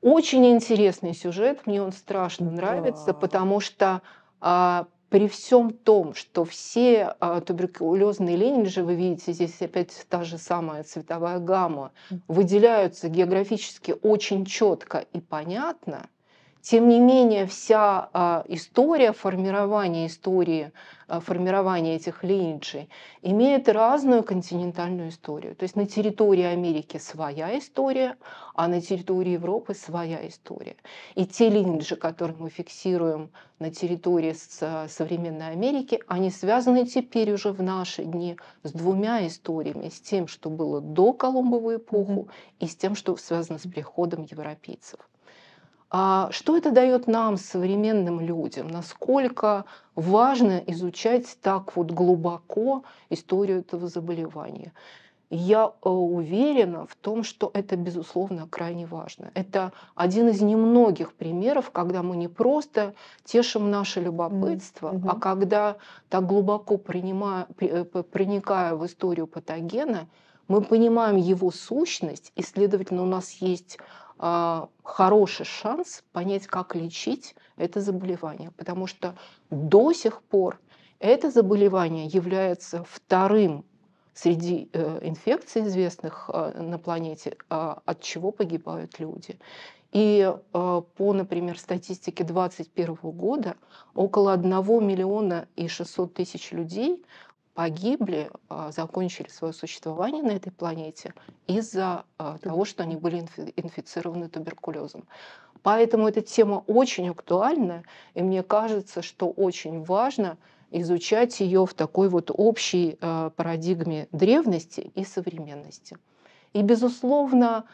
Очень интересный сюжет, мне он страшно нравится, да. потому что а, при всем том, что все а, туберкулезные ленинджи, вы видите, здесь опять та же самая цветовая гамма, выделяются географически очень четко и понятно – тем не менее, вся а, история формирования истории, а, формирования этих линчей имеет разную континентальную историю. То есть на территории Америки своя история, а на территории Европы своя история. И те линейджи, которые мы фиксируем на территории а, современной Америки, они связаны теперь уже в наши дни с двумя историями. С тем, что было до Колумбовой эпоху, mm-hmm. и с тем, что связано с приходом европейцев. А что это дает нам, современным людям? Насколько важно изучать так вот глубоко историю этого заболевания? Я э, уверена в том, что это, безусловно, крайне важно. Это один из немногих примеров, когда мы не просто тешим наше любопытство, mm-hmm. а когда так глубоко принимая, э, проникая в историю патогена, мы понимаем его сущность, и, следовательно, у нас есть а, хороший шанс понять, как лечить это заболевание, потому что до сих пор это заболевание является вторым среди э, инфекций известных э, на планете, а, от чего погибают люди. И э, по, например, статистике 2021 года около 1 миллиона и 600 тысяч людей погибли, а, закончили свое существование на этой планете из-за а, того, что они были инфицированы туберкулезом. Поэтому эта тема очень актуальна, и мне кажется, что очень важно изучать ее в такой вот общей а, парадигме древности и современности. И, безусловно,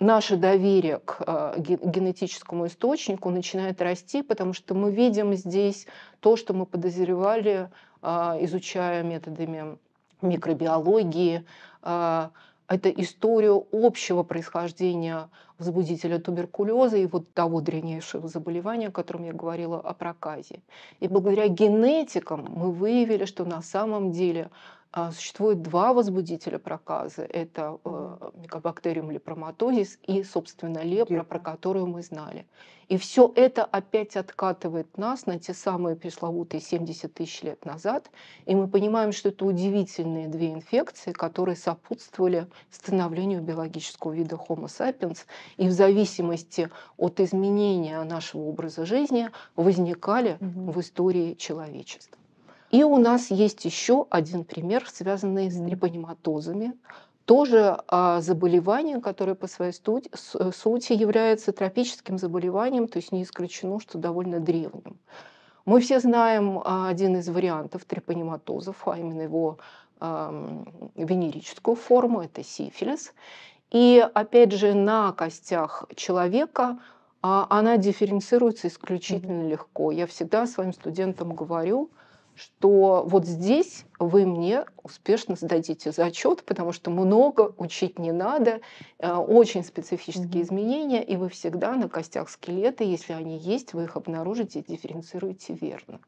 наше доверие к э, генетическому источнику начинает расти, потому что мы видим здесь то, что мы подозревали, э, изучая методами микробиологии, э, это историю общего происхождения возбудителя туберкулеза и вот того древнейшего заболевания, о котором я говорила, о проказе. И благодаря генетикам мы выявили, что на самом деле а, существует два возбудителя проказа. Это э, микобактериум лепроматозис и, собственно, лепра, про которую мы знали. И все это опять откатывает нас на те самые пресловутые 70 тысяч лет назад. И мы понимаем, что это удивительные две инфекции, которые сопутствовали становлению биологического вида Homo sapiens. И в зависимости от изменения нашего образа жизни возникали угу. в истории человечества. И у нас есть еще один пример, связанный с липонематозами. Тоже а, заболевание, которое по своей э, сути является тропическим заболеванием, то есть не исключено, что довольно древним. Мы все знаем а, один из вариантов трепанематозов, а именно его венерическую форму, это сифилис. И опять же на костях человека а, она дифференцируется исключительно mm-hmm. легко. Я всегда своим студентам говорю, что вот здесь вы мне успешно сдадите зачет, потому что много учить не надо, э, очень специфические mm-hmm. изменения, и вы всегда на костях скелета, если они есть, вы их обнаружите и дифференцируете верно.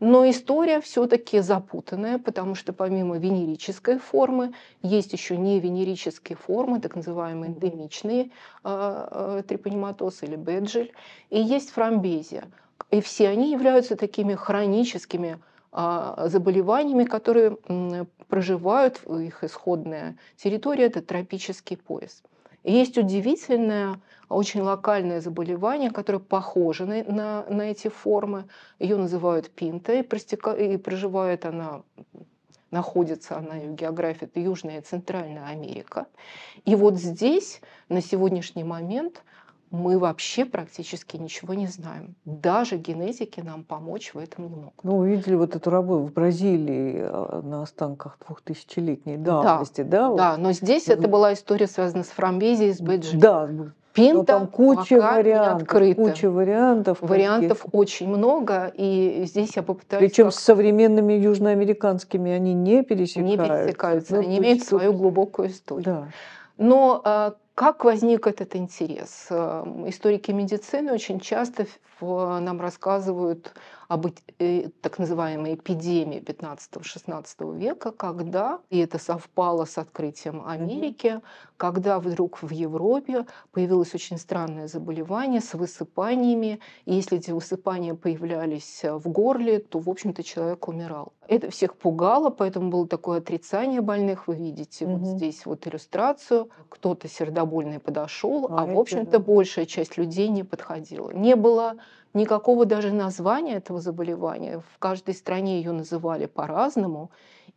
Но история все-таки запутанная, потому что помимо венерической формы есть еще не венерические формы, так называемые эндемичные а, э, или беджель, и есть фрамбезия. И все они являются такими хроническими а, заболеваниями, которые проживают, их исходная территория – это тропический пояс. есть удивительное, очень локальное заболевание, которое похоже на, на, на эти формы. Ее называют пинта, и, и проживает она находится она в географии, это Южная и Центральная Америка. И вот здесь на сегодняшний момент мы вообще практически ничего не знаем. Даже генетики нам помочь в этом не могут. Ну, увидели вот эту работу в Бразилии э, на останках двухтысячелетней давности, да? Да, вот. да но здесь это была история связанная с Фрамбезией, с Бэджи. Да, Пинта там куча пока вариантов, не куча вариантов. Вариантов каких. очень много, и здесь я попытаюсь... Причем как... с современными южноамериканскими они не пересекаются. Не пересекаются, ну, они имеют свою глубокую историю. Да. Но э, как возник этот интерес? Эм, историки медицины очень часто нам рассказывают об э, так называемой эпидемии 15-16 века, когда, и это совпало с открытием Америки, когда вдруг в Европе появилось очень странное заболевание с высыпаниями, и если эти высыпания появлялись э, в горле, то, в общем-то, человек умирал. Это всех пугало, поэтому было такое отрицание больных. Вы видите mm вот здесь вот иллюстрацию. Кто-то сердобольный подошел, а, а в общем-то, да. большая часть людей не подходила. Не было никакого даже названия этого заболевания. В каждой стране ее называли по-разному.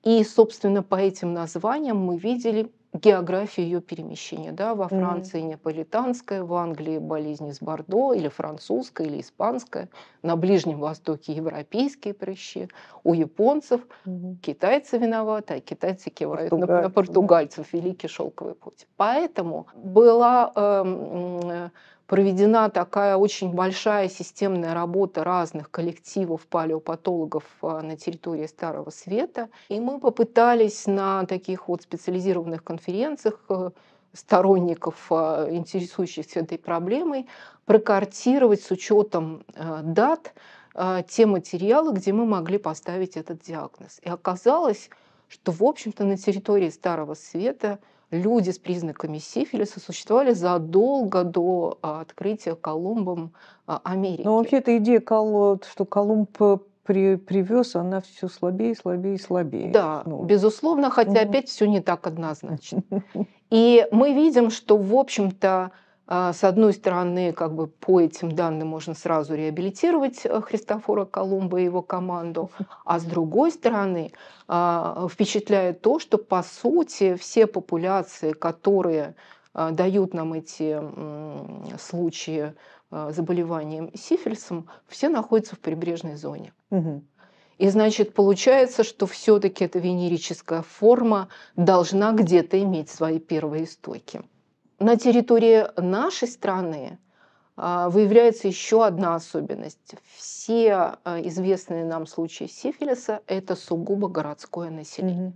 И, собственно, по этим названиям мы видели географию ее перемещения. Да? Во Франции mm-hmm. неаполитанская, в Англии болезнь из Бордо, или французская, или испанская, на Ближнем Востоке европейские прыщи, у японцев mm-hmm. китайцы виноваты, а китайцы кивают Португаль. на, на португальцев, великий шелковый путь. Поэтому была... Эм, э, проведена такая очень большая системная работа разных коллективов палеопатологов а, на территории Старого Света. И мы попытались на таких вот специализированных конференциях э, сторонников, а, интересующихся этой проблемой, прокартировать с учетом э, дат э, те материалы, где мы могли поставить этот диагноз. И оказалось, что, в общем-то, на территории Старого Света – люди с признаками сифилиса существовали задолго до а, открытия Колумбом а, ну, Америки. Но вообще эта идея, что Колумб э, при, привез, она все слабее, слабее, и слабее. Да, ну. безусловно, хотя опять все не так однозначно. *laughs* И мы видим, что, в общем-то, а, с одной стороны, как бы по этим данным можно сразу реабилитировать э, Христофора Колумба и его команду, а с другой стороны, а, впечатляет то, что по сути все популяции, которые а, дают нам эти случаи заболеванием сифилисом, все находятся в прибрежной зоне. Угу. И значит, получается, что все-таки эта венерическая форма должна где-то иметь свои первые истоки. На территории нашей страны а, выявляется еще одна особенность. Все а, известные нам случаи сифилиса – это сугубо городское население. Угу.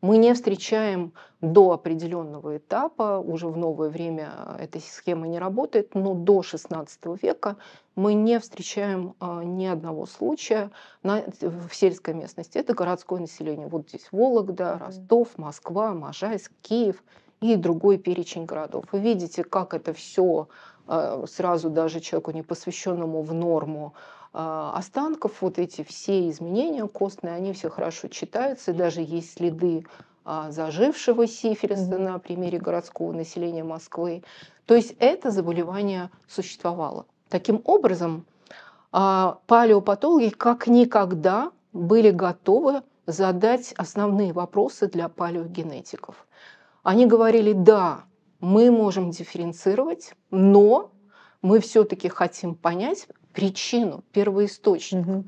Мы не встречаем до определенного этапа, уже в новое время а, эта схема не работает, но до XVI века мы не встречаем ни одного случая на, в сельской местности. Это городское население. Вот здесь Вологда, Ростов, Москва, Можайск, Киев – и другой перечень городов. Вы видите, как это все э, сразу даже человеку непосвященному в норму а, останков, вот эти все изменения костные, они все хорошо читаются, и даже есть следы а, зажившего сифилиса mm-hmm. на примере городского населения Москвы. То есть это заболевание существовало. Таким образом, а, палеопатологи как никогда были готовы задать основные вопросы для палеогенетиков. Они говорили, да, мы можем дифференцировать, но мы все-таки хотим понять причину, первоисточник угу.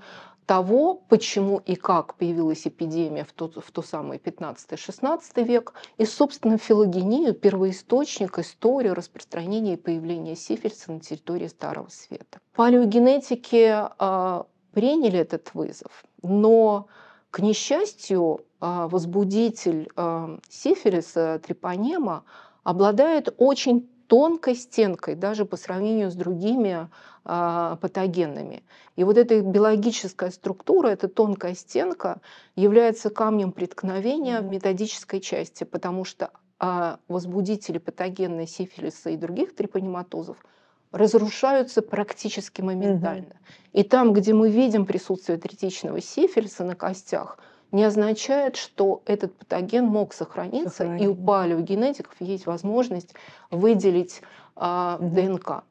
того, почему и как появилась эпидемия в тот, в тот самый 15-16 век, и, собственно, филогению, первоисточник, историю распространения и появления сифильса на территории Старого Света. Палеогенетики э, приняли этот вызов, но к несчастью, а, возбудитель а, сифилиса, трепанема, обладает очень тонкой стенкой даже по сравнению с другими а, патогенами. И вот эта биологическая структура, эта тонкая стенка является камнем преткновения в методической части, потому что а, возбудители патогенной сифилиса и других трепанематозов – разрушаются практически моментально. Угу. И там, где мы видим присутствие третичного сифилиса на костях, не означает, что этот патоген мог сохраниться, Сохранить. и у палеогенетиков есть возможность выделить э, угу. ДНК.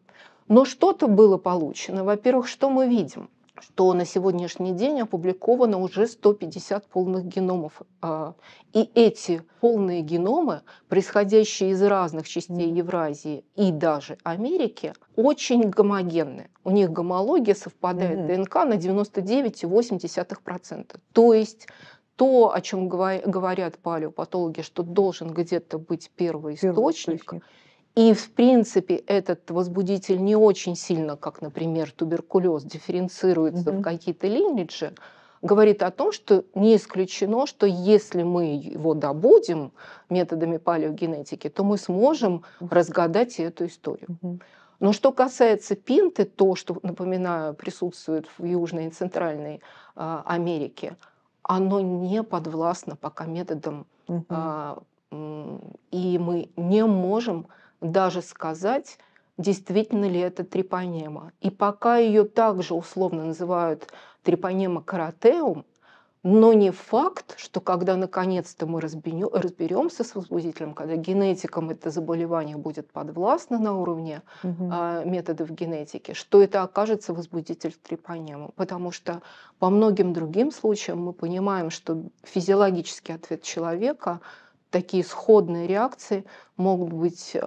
Но что-то было получено. Во-первых, что мы видим? что на сегодняшний день опубликовано уже 150 полных геномов. А, и эти полные геномы, происходящие из разных частей Евразии и даже Америки, очень гомогенны. У них гомология совпадает mm-hmm. ДНК на 99,8%. То есть то, о чем говорят палеопатологи, что должен где-то быть первый источник, первый источник и, в принципе, этот возбудитель не очень сильно, как, например, туберкулез, дифференцируется mm-hmm. в какие-то линейджи, говорит о том, что не исключено, что если мы его добудем методами палеогенетики, то мы сможем разгадать эту историю. Mm-hmm. Но что касается пинты, то, что, напоминаю, присутствует в Южной и Центральной э, Америке, оно не подвластно пока методам, mm-hmm. э, и мы не можем даже сказать, действительно ли это трипонема. И пока ее также условно называют трипонема каратеум, но не факт, что когда наконец-то мы разберемся с возбудителем, когда генетикам это заболевание будет подвластно на уровне угу. методов генетики, что это окажется возбудитель трипонема. Потому что по многим другим случаям мы понимаем, что физиологический ответ человека такие сходные реакции могут быть э,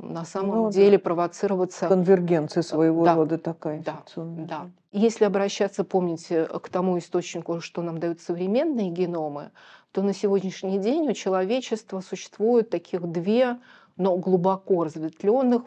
на самом ну, деле да. провоцироваться... Конвергенция своего да. рода такая. Да, да. Если обращаться, помните, к тому источнику, что нам дают современные геномы, то на сегодняшний день у человечества существует таких две, но глубоко разветвленных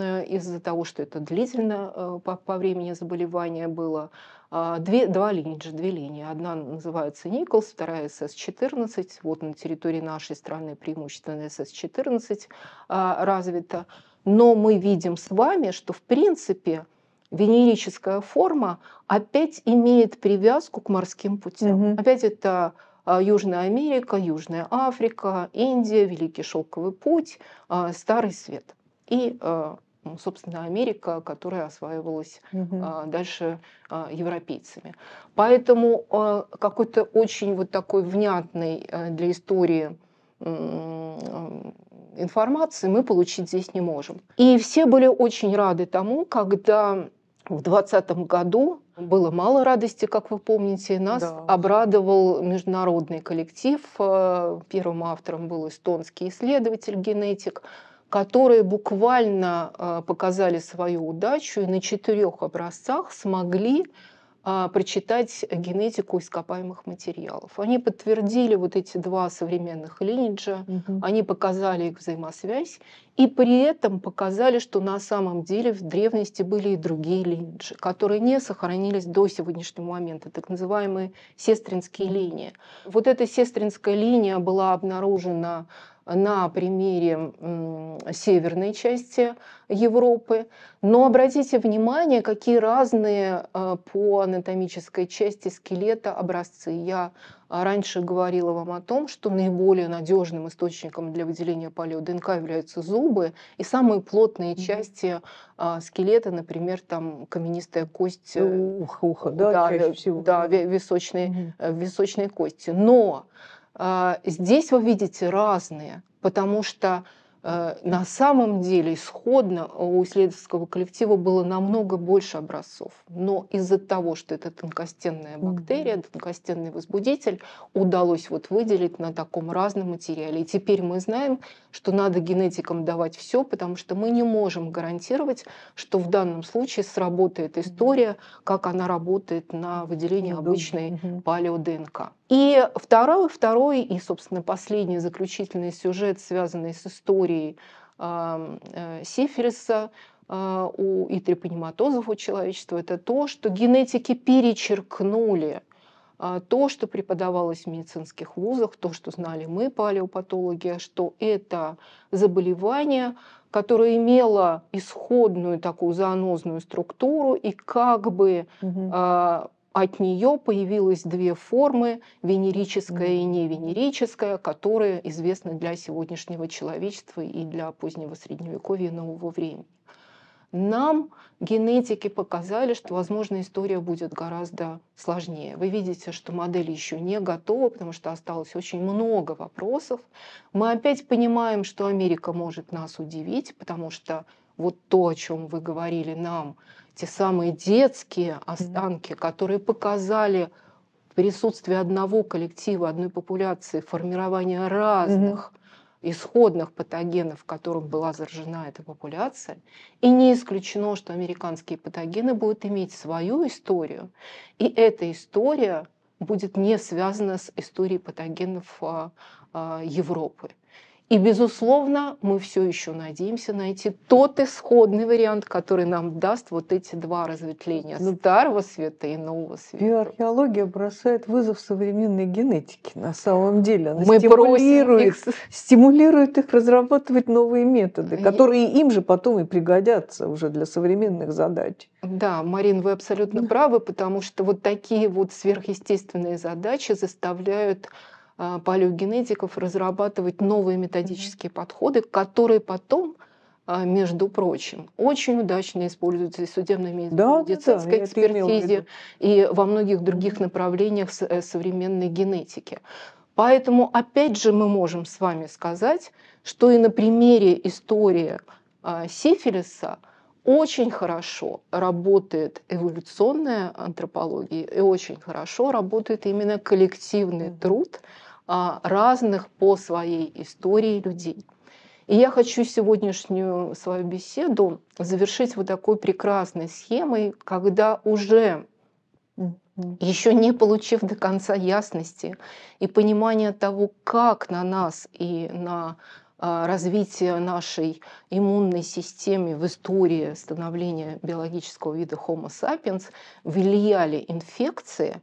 Э, из-за того, что это длительно э, по, по времени заболевания было. А, две, два линейджа, две линии. Одна называется Николс, вторая СС-14. Вот на территории нашей страны преимущественно СС-14 а, развита. Но мы видим с вами, что в принципе венерическая форма опять имеет привязку к морским путям. Угу. Опять это а, Южная Америка, Южная Африка, Индия, Великий Шелковый путь, Старый Свет и а, ну, собственно, Америка, которая осваивалась угу. дальше а, европейцами. Поэтому какой-то очень вот такой внятный э, для истории информации мы получить здесь не можем. И все были очень рады тому, когда в 2020 году было мало радости, как вы помните. Нас да. обрадовал международный коллектив. Первым автором был эстонский исследователь, генетик которые буквально а, показали свою удачу и на четырех образцах смогли а, прочитать генетику ископаемых материалов. Они подтвердили вот эти два современных линейджа, угу. они показали их взаимосвязь и при этом показали, что на самом деле в древности были и другие линейджи, которые не сохранились до сегодняшнего момента, так называемые сестринские линии. Вот эта сестринская линия была обнаружена на примере северной части Европы. Но обратите внимание, какие разные э, по анатомической части скелета образцы. Я раньше говорила вам о том, что наиболее надежным источником для выделения палеодНК являются зубы и самые плотные части а, скелета, например, там каменистая кость, э, ухо, ухо да, да, чаще всего. да височной, угу. височной кости. Но а, здесь вы видите разные, потому что э, на самом деле исходно у исследовательского коллектива было намного больше образцов. Но из-за того, что это тонкостенная бактерия, mm-hmm. тонкостенный возбудитель, удалось вот выделить на таком разном материале. И теперь мы знаем, что надо генетикам давать все, потому что мы не можем гарантировать, что в данном случае сработает история, как она работает на выделение mm-hmm. обычной mm-hmm. палео-ДНК. И второй, второй и, собственно, последний заключительный сюжет, связанный с историей э, сифилиса а, у, и трепанематозов у человечества, это то, что генетики перечеркнули а, то, что преподавалось в медицинских вузах, то, что знали мы, палеопатологи, что это заболевание, которое имело исходную такую занозную структуру и как бы угу. От нее появилось две формы, венерическая и невенерическая, которые известны для сегодняшнего человечества и для позднего средневековья и нового времени. Нам генетики показали, что, возможно, история будет гораздо сложнее. Вы видите, что модель еще не готова, потому что осталось очень много вопросов. Мы опять понимаем, что Америка может нас удивить, потому что вот то, о чем вы говорили нам, те самые детские останки, которые показали присутствие одного коллектива, одной популяции, формирование разных исходных патогенов, которым была заражена эта популяция. И не исключено, что американские патогены будут иметь свою историю. И эта история будет не связана с историей патогенов а, а, Европы. И, безусловно, мы все еще надеемся найти тот исходный вариант, который нам даст вот эти два разветвления ну, – старого света и нового света. Биоархеология бросает вызов современной генетике на самом деле. Она мы стимулирует, их... стимулирует их разрабатывать новые методы, которые им же потом и пригодятся уже для современных задач. Да, Марин, вы абсолютно правы, потому что вот такие вот сверхъестественные задачи заставляют а, палеогенетиков разрабатывать новые методические подходы, которые потом а, между прочим, очень удачно используются и судебной медицине, да, медицинской да, экспертизе, и во многих других направлениях э, современной генетики. Поэтому, опять же, мы можем с вами сказать, что и на примере истории а, сифилиса очень хорошо работает эволюционная антропология, и очень хорошо работает именно коллективный труд – а, разных по своей истории людей. И я хочу сегодняшнюю свою беседу завершить вот такой прекрасной схемой, когда уже еще не получив до конца ясности и понимания того, как на нас и на а, развитие нашей иммунной системы в истории становления биологического вида Homo sapiens влияли инфекции,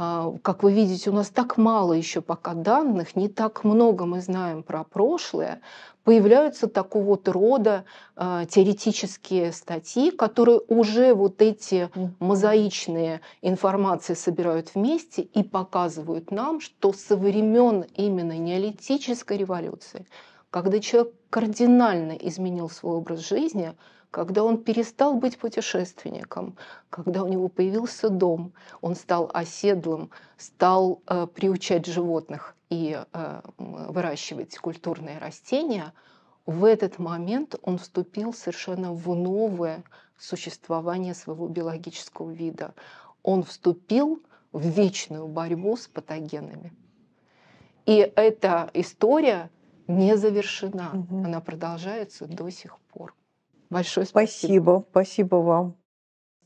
а, как вы видите, у нас так мало еще пока данных, не так много мы знаем про прошлое. Появляются такого вот рода э, теоретические статьи, которые уже вот эти мозаичные информации собирают вместе и показывают нам, что со времен именно неолитической революции, когда человек кардинально изменил свой образ жизни – когда он перестал быть путешественником, когда у него появился дом, он стал оседлым, стал э, приучать животных и э, выращивать культурные растения, в этот момент он вступил совершенно в новое существование своего биологического вида. Он вступил в вечную борьбу с патогенами. И эта история не завершена, угу. она продолжается до сих пор. Большое спасибо. Спасибо, спасибо вам.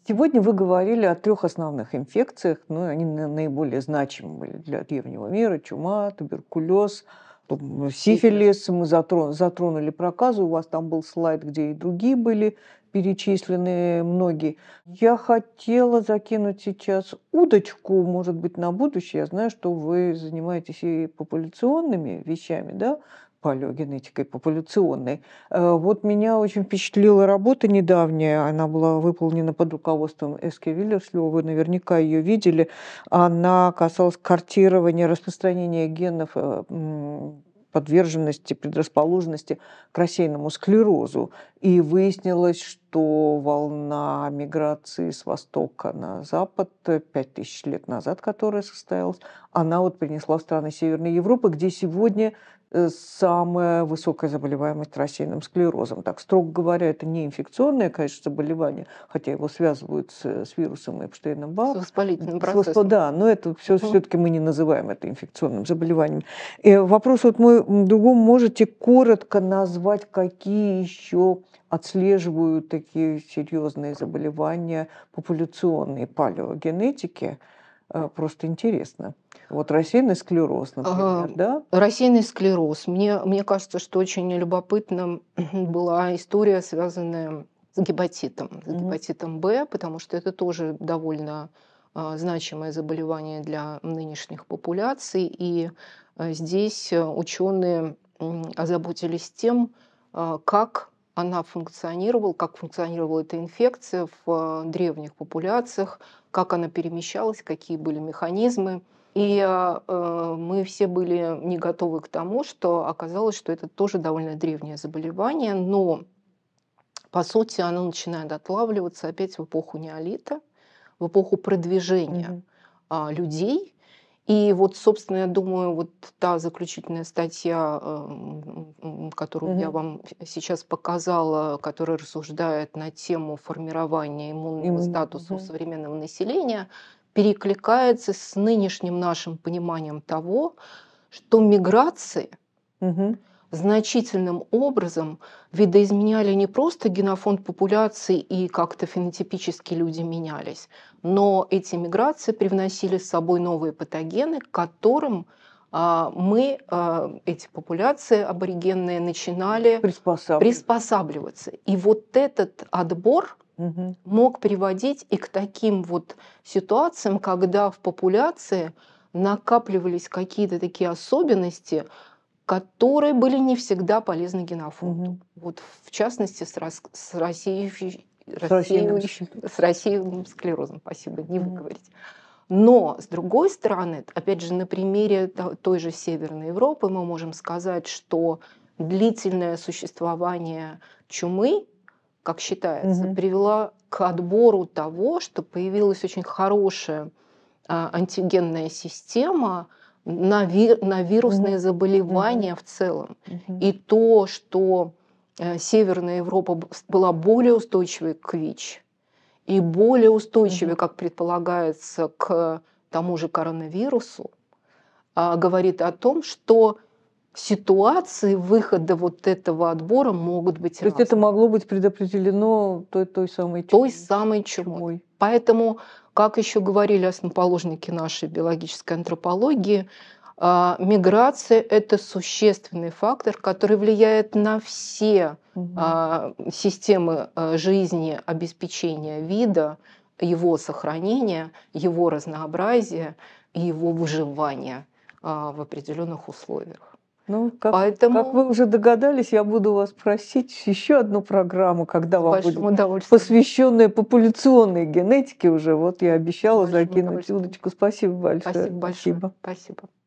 Сегодня вы говорили о трех основных инфекциях, но ну, они наиболее значимы были для древнего мира. Чума, туберкулез, сифилис. Мы затронули, затронули проказу. У вас там был слайд, где и другие были перечислены многие. Я хотела закинуть сейчас удочку, может быть, на будущее. Я знаю, что вы занимаетесь и популяционными вещами, да? палеогенетикой популяционной. Э, вот меня очень впечатлила работа недавняя. Она была выполнена под руководством Эски Виллерслева. Вы наверняка ее видели. Она касалась картирования распространения генов э, подверженности, предрасположенности к рассеянному склерозу. И выяснилось, что волна миграции с востока на запад 5000 э, лет назад, которая состоялась, она вот принесла в страны Северной Европы, где сегодня Э, самая высокая заболеваемость рассеянным склерозом. Так, строго говоря, это не инфекционное, конечно, заболевание, хотя его связывают с, э, с вирусом Эпштейна-Барр. С воспалительным процессом. С восп... Да, но это все, угу. все-таки мы не называем это инфекционным заболеванием. И вопрос вот мой другом. Можете коротко назвать, какие еще отслеживают такие серьезные заболевания популяционной палеогенетики – а, просто интересно. Вот рассеянный склероз, например, а, да? Рассеянный склероз. Мне, мне кажется, что очень любопытна *clears throat* была история, связанная с гепатитом, с mm гепатитом Б, потому что это тоже довольно а, значимое заболевание для нынешних популяций. И а, здесь э, ученые озаботились тем, а, как она функционировала, как функционировала эта инфекция в э, древних популяциях, как она перемещалась, какие были механизмы. И э, э, мы все были не готовы к тому, что оказалось, что это тоже довольно древнее заболевание, но по сути оно начинает отлавливаться опять в эпоху неолита, в эпоху продвижения mm-hmm. людей и вот, собственно, я думаю, вот та заключительная статья, эм, которую mm я вам сейчас показала, которая рассуждает на тему формирования иммунного статуса mm у современного населения, перекликается с нынешним нашим пониманием того, что миграции mm значительным образом видоизменяли не просто генофонд популяции и как-то фенотипически люди менялись, но эти миграции привносили с собой новые патогены, к которым а, мы, а, эти популяции аборигенные, начинали приспосабливаться. приспосабливаться. И вот этот отбор угу. мог приводить и к таким вот ситуациям, когда в популяции накапливались какие-то такие особенности, которые были не всегда полезны генофонду. Угу. Вот в частности с, рас... с Россией с Россию, с рассеянным ну, склерозом, спасибо, не выговорить. Но, с другой стороны, опять же, на примере той же Северной Европы мы можем сказать, что длительное существование чумы, как считается, угу. привело к отбору того, что появилась очень хорошая а, антигенная система – на, ви, на вирусные mm заболевания mm в целом. mm И то, что э, Северная Европа была более устойчивой к ВИЧ и более устойчивой, mm как предполагается, к тому же коронавирусу, а, говорит о том, что ситуации выхода вот этого отбора могут быть То разные. есть это могло быть предопределено той, той самой чумой. Той самой чумой. чумой. Поэтому как еще говорили основоположники нашей биологической антропологии, а, миграция – это существенный фактор, который влияет на все угу. системы а, жизни, обеспечения вида, его сохранения, его разнообразия и его выживания в определенных условиях. Ну, как, Поэтому... как вы уже догадались, я буду вас просить еще одну программу, когда вам будет посвященная популяционной генетике уже. Вот я обещала закинуть удочку. Спасибо большое. Спасибо большое. Спасибо. Спасибо.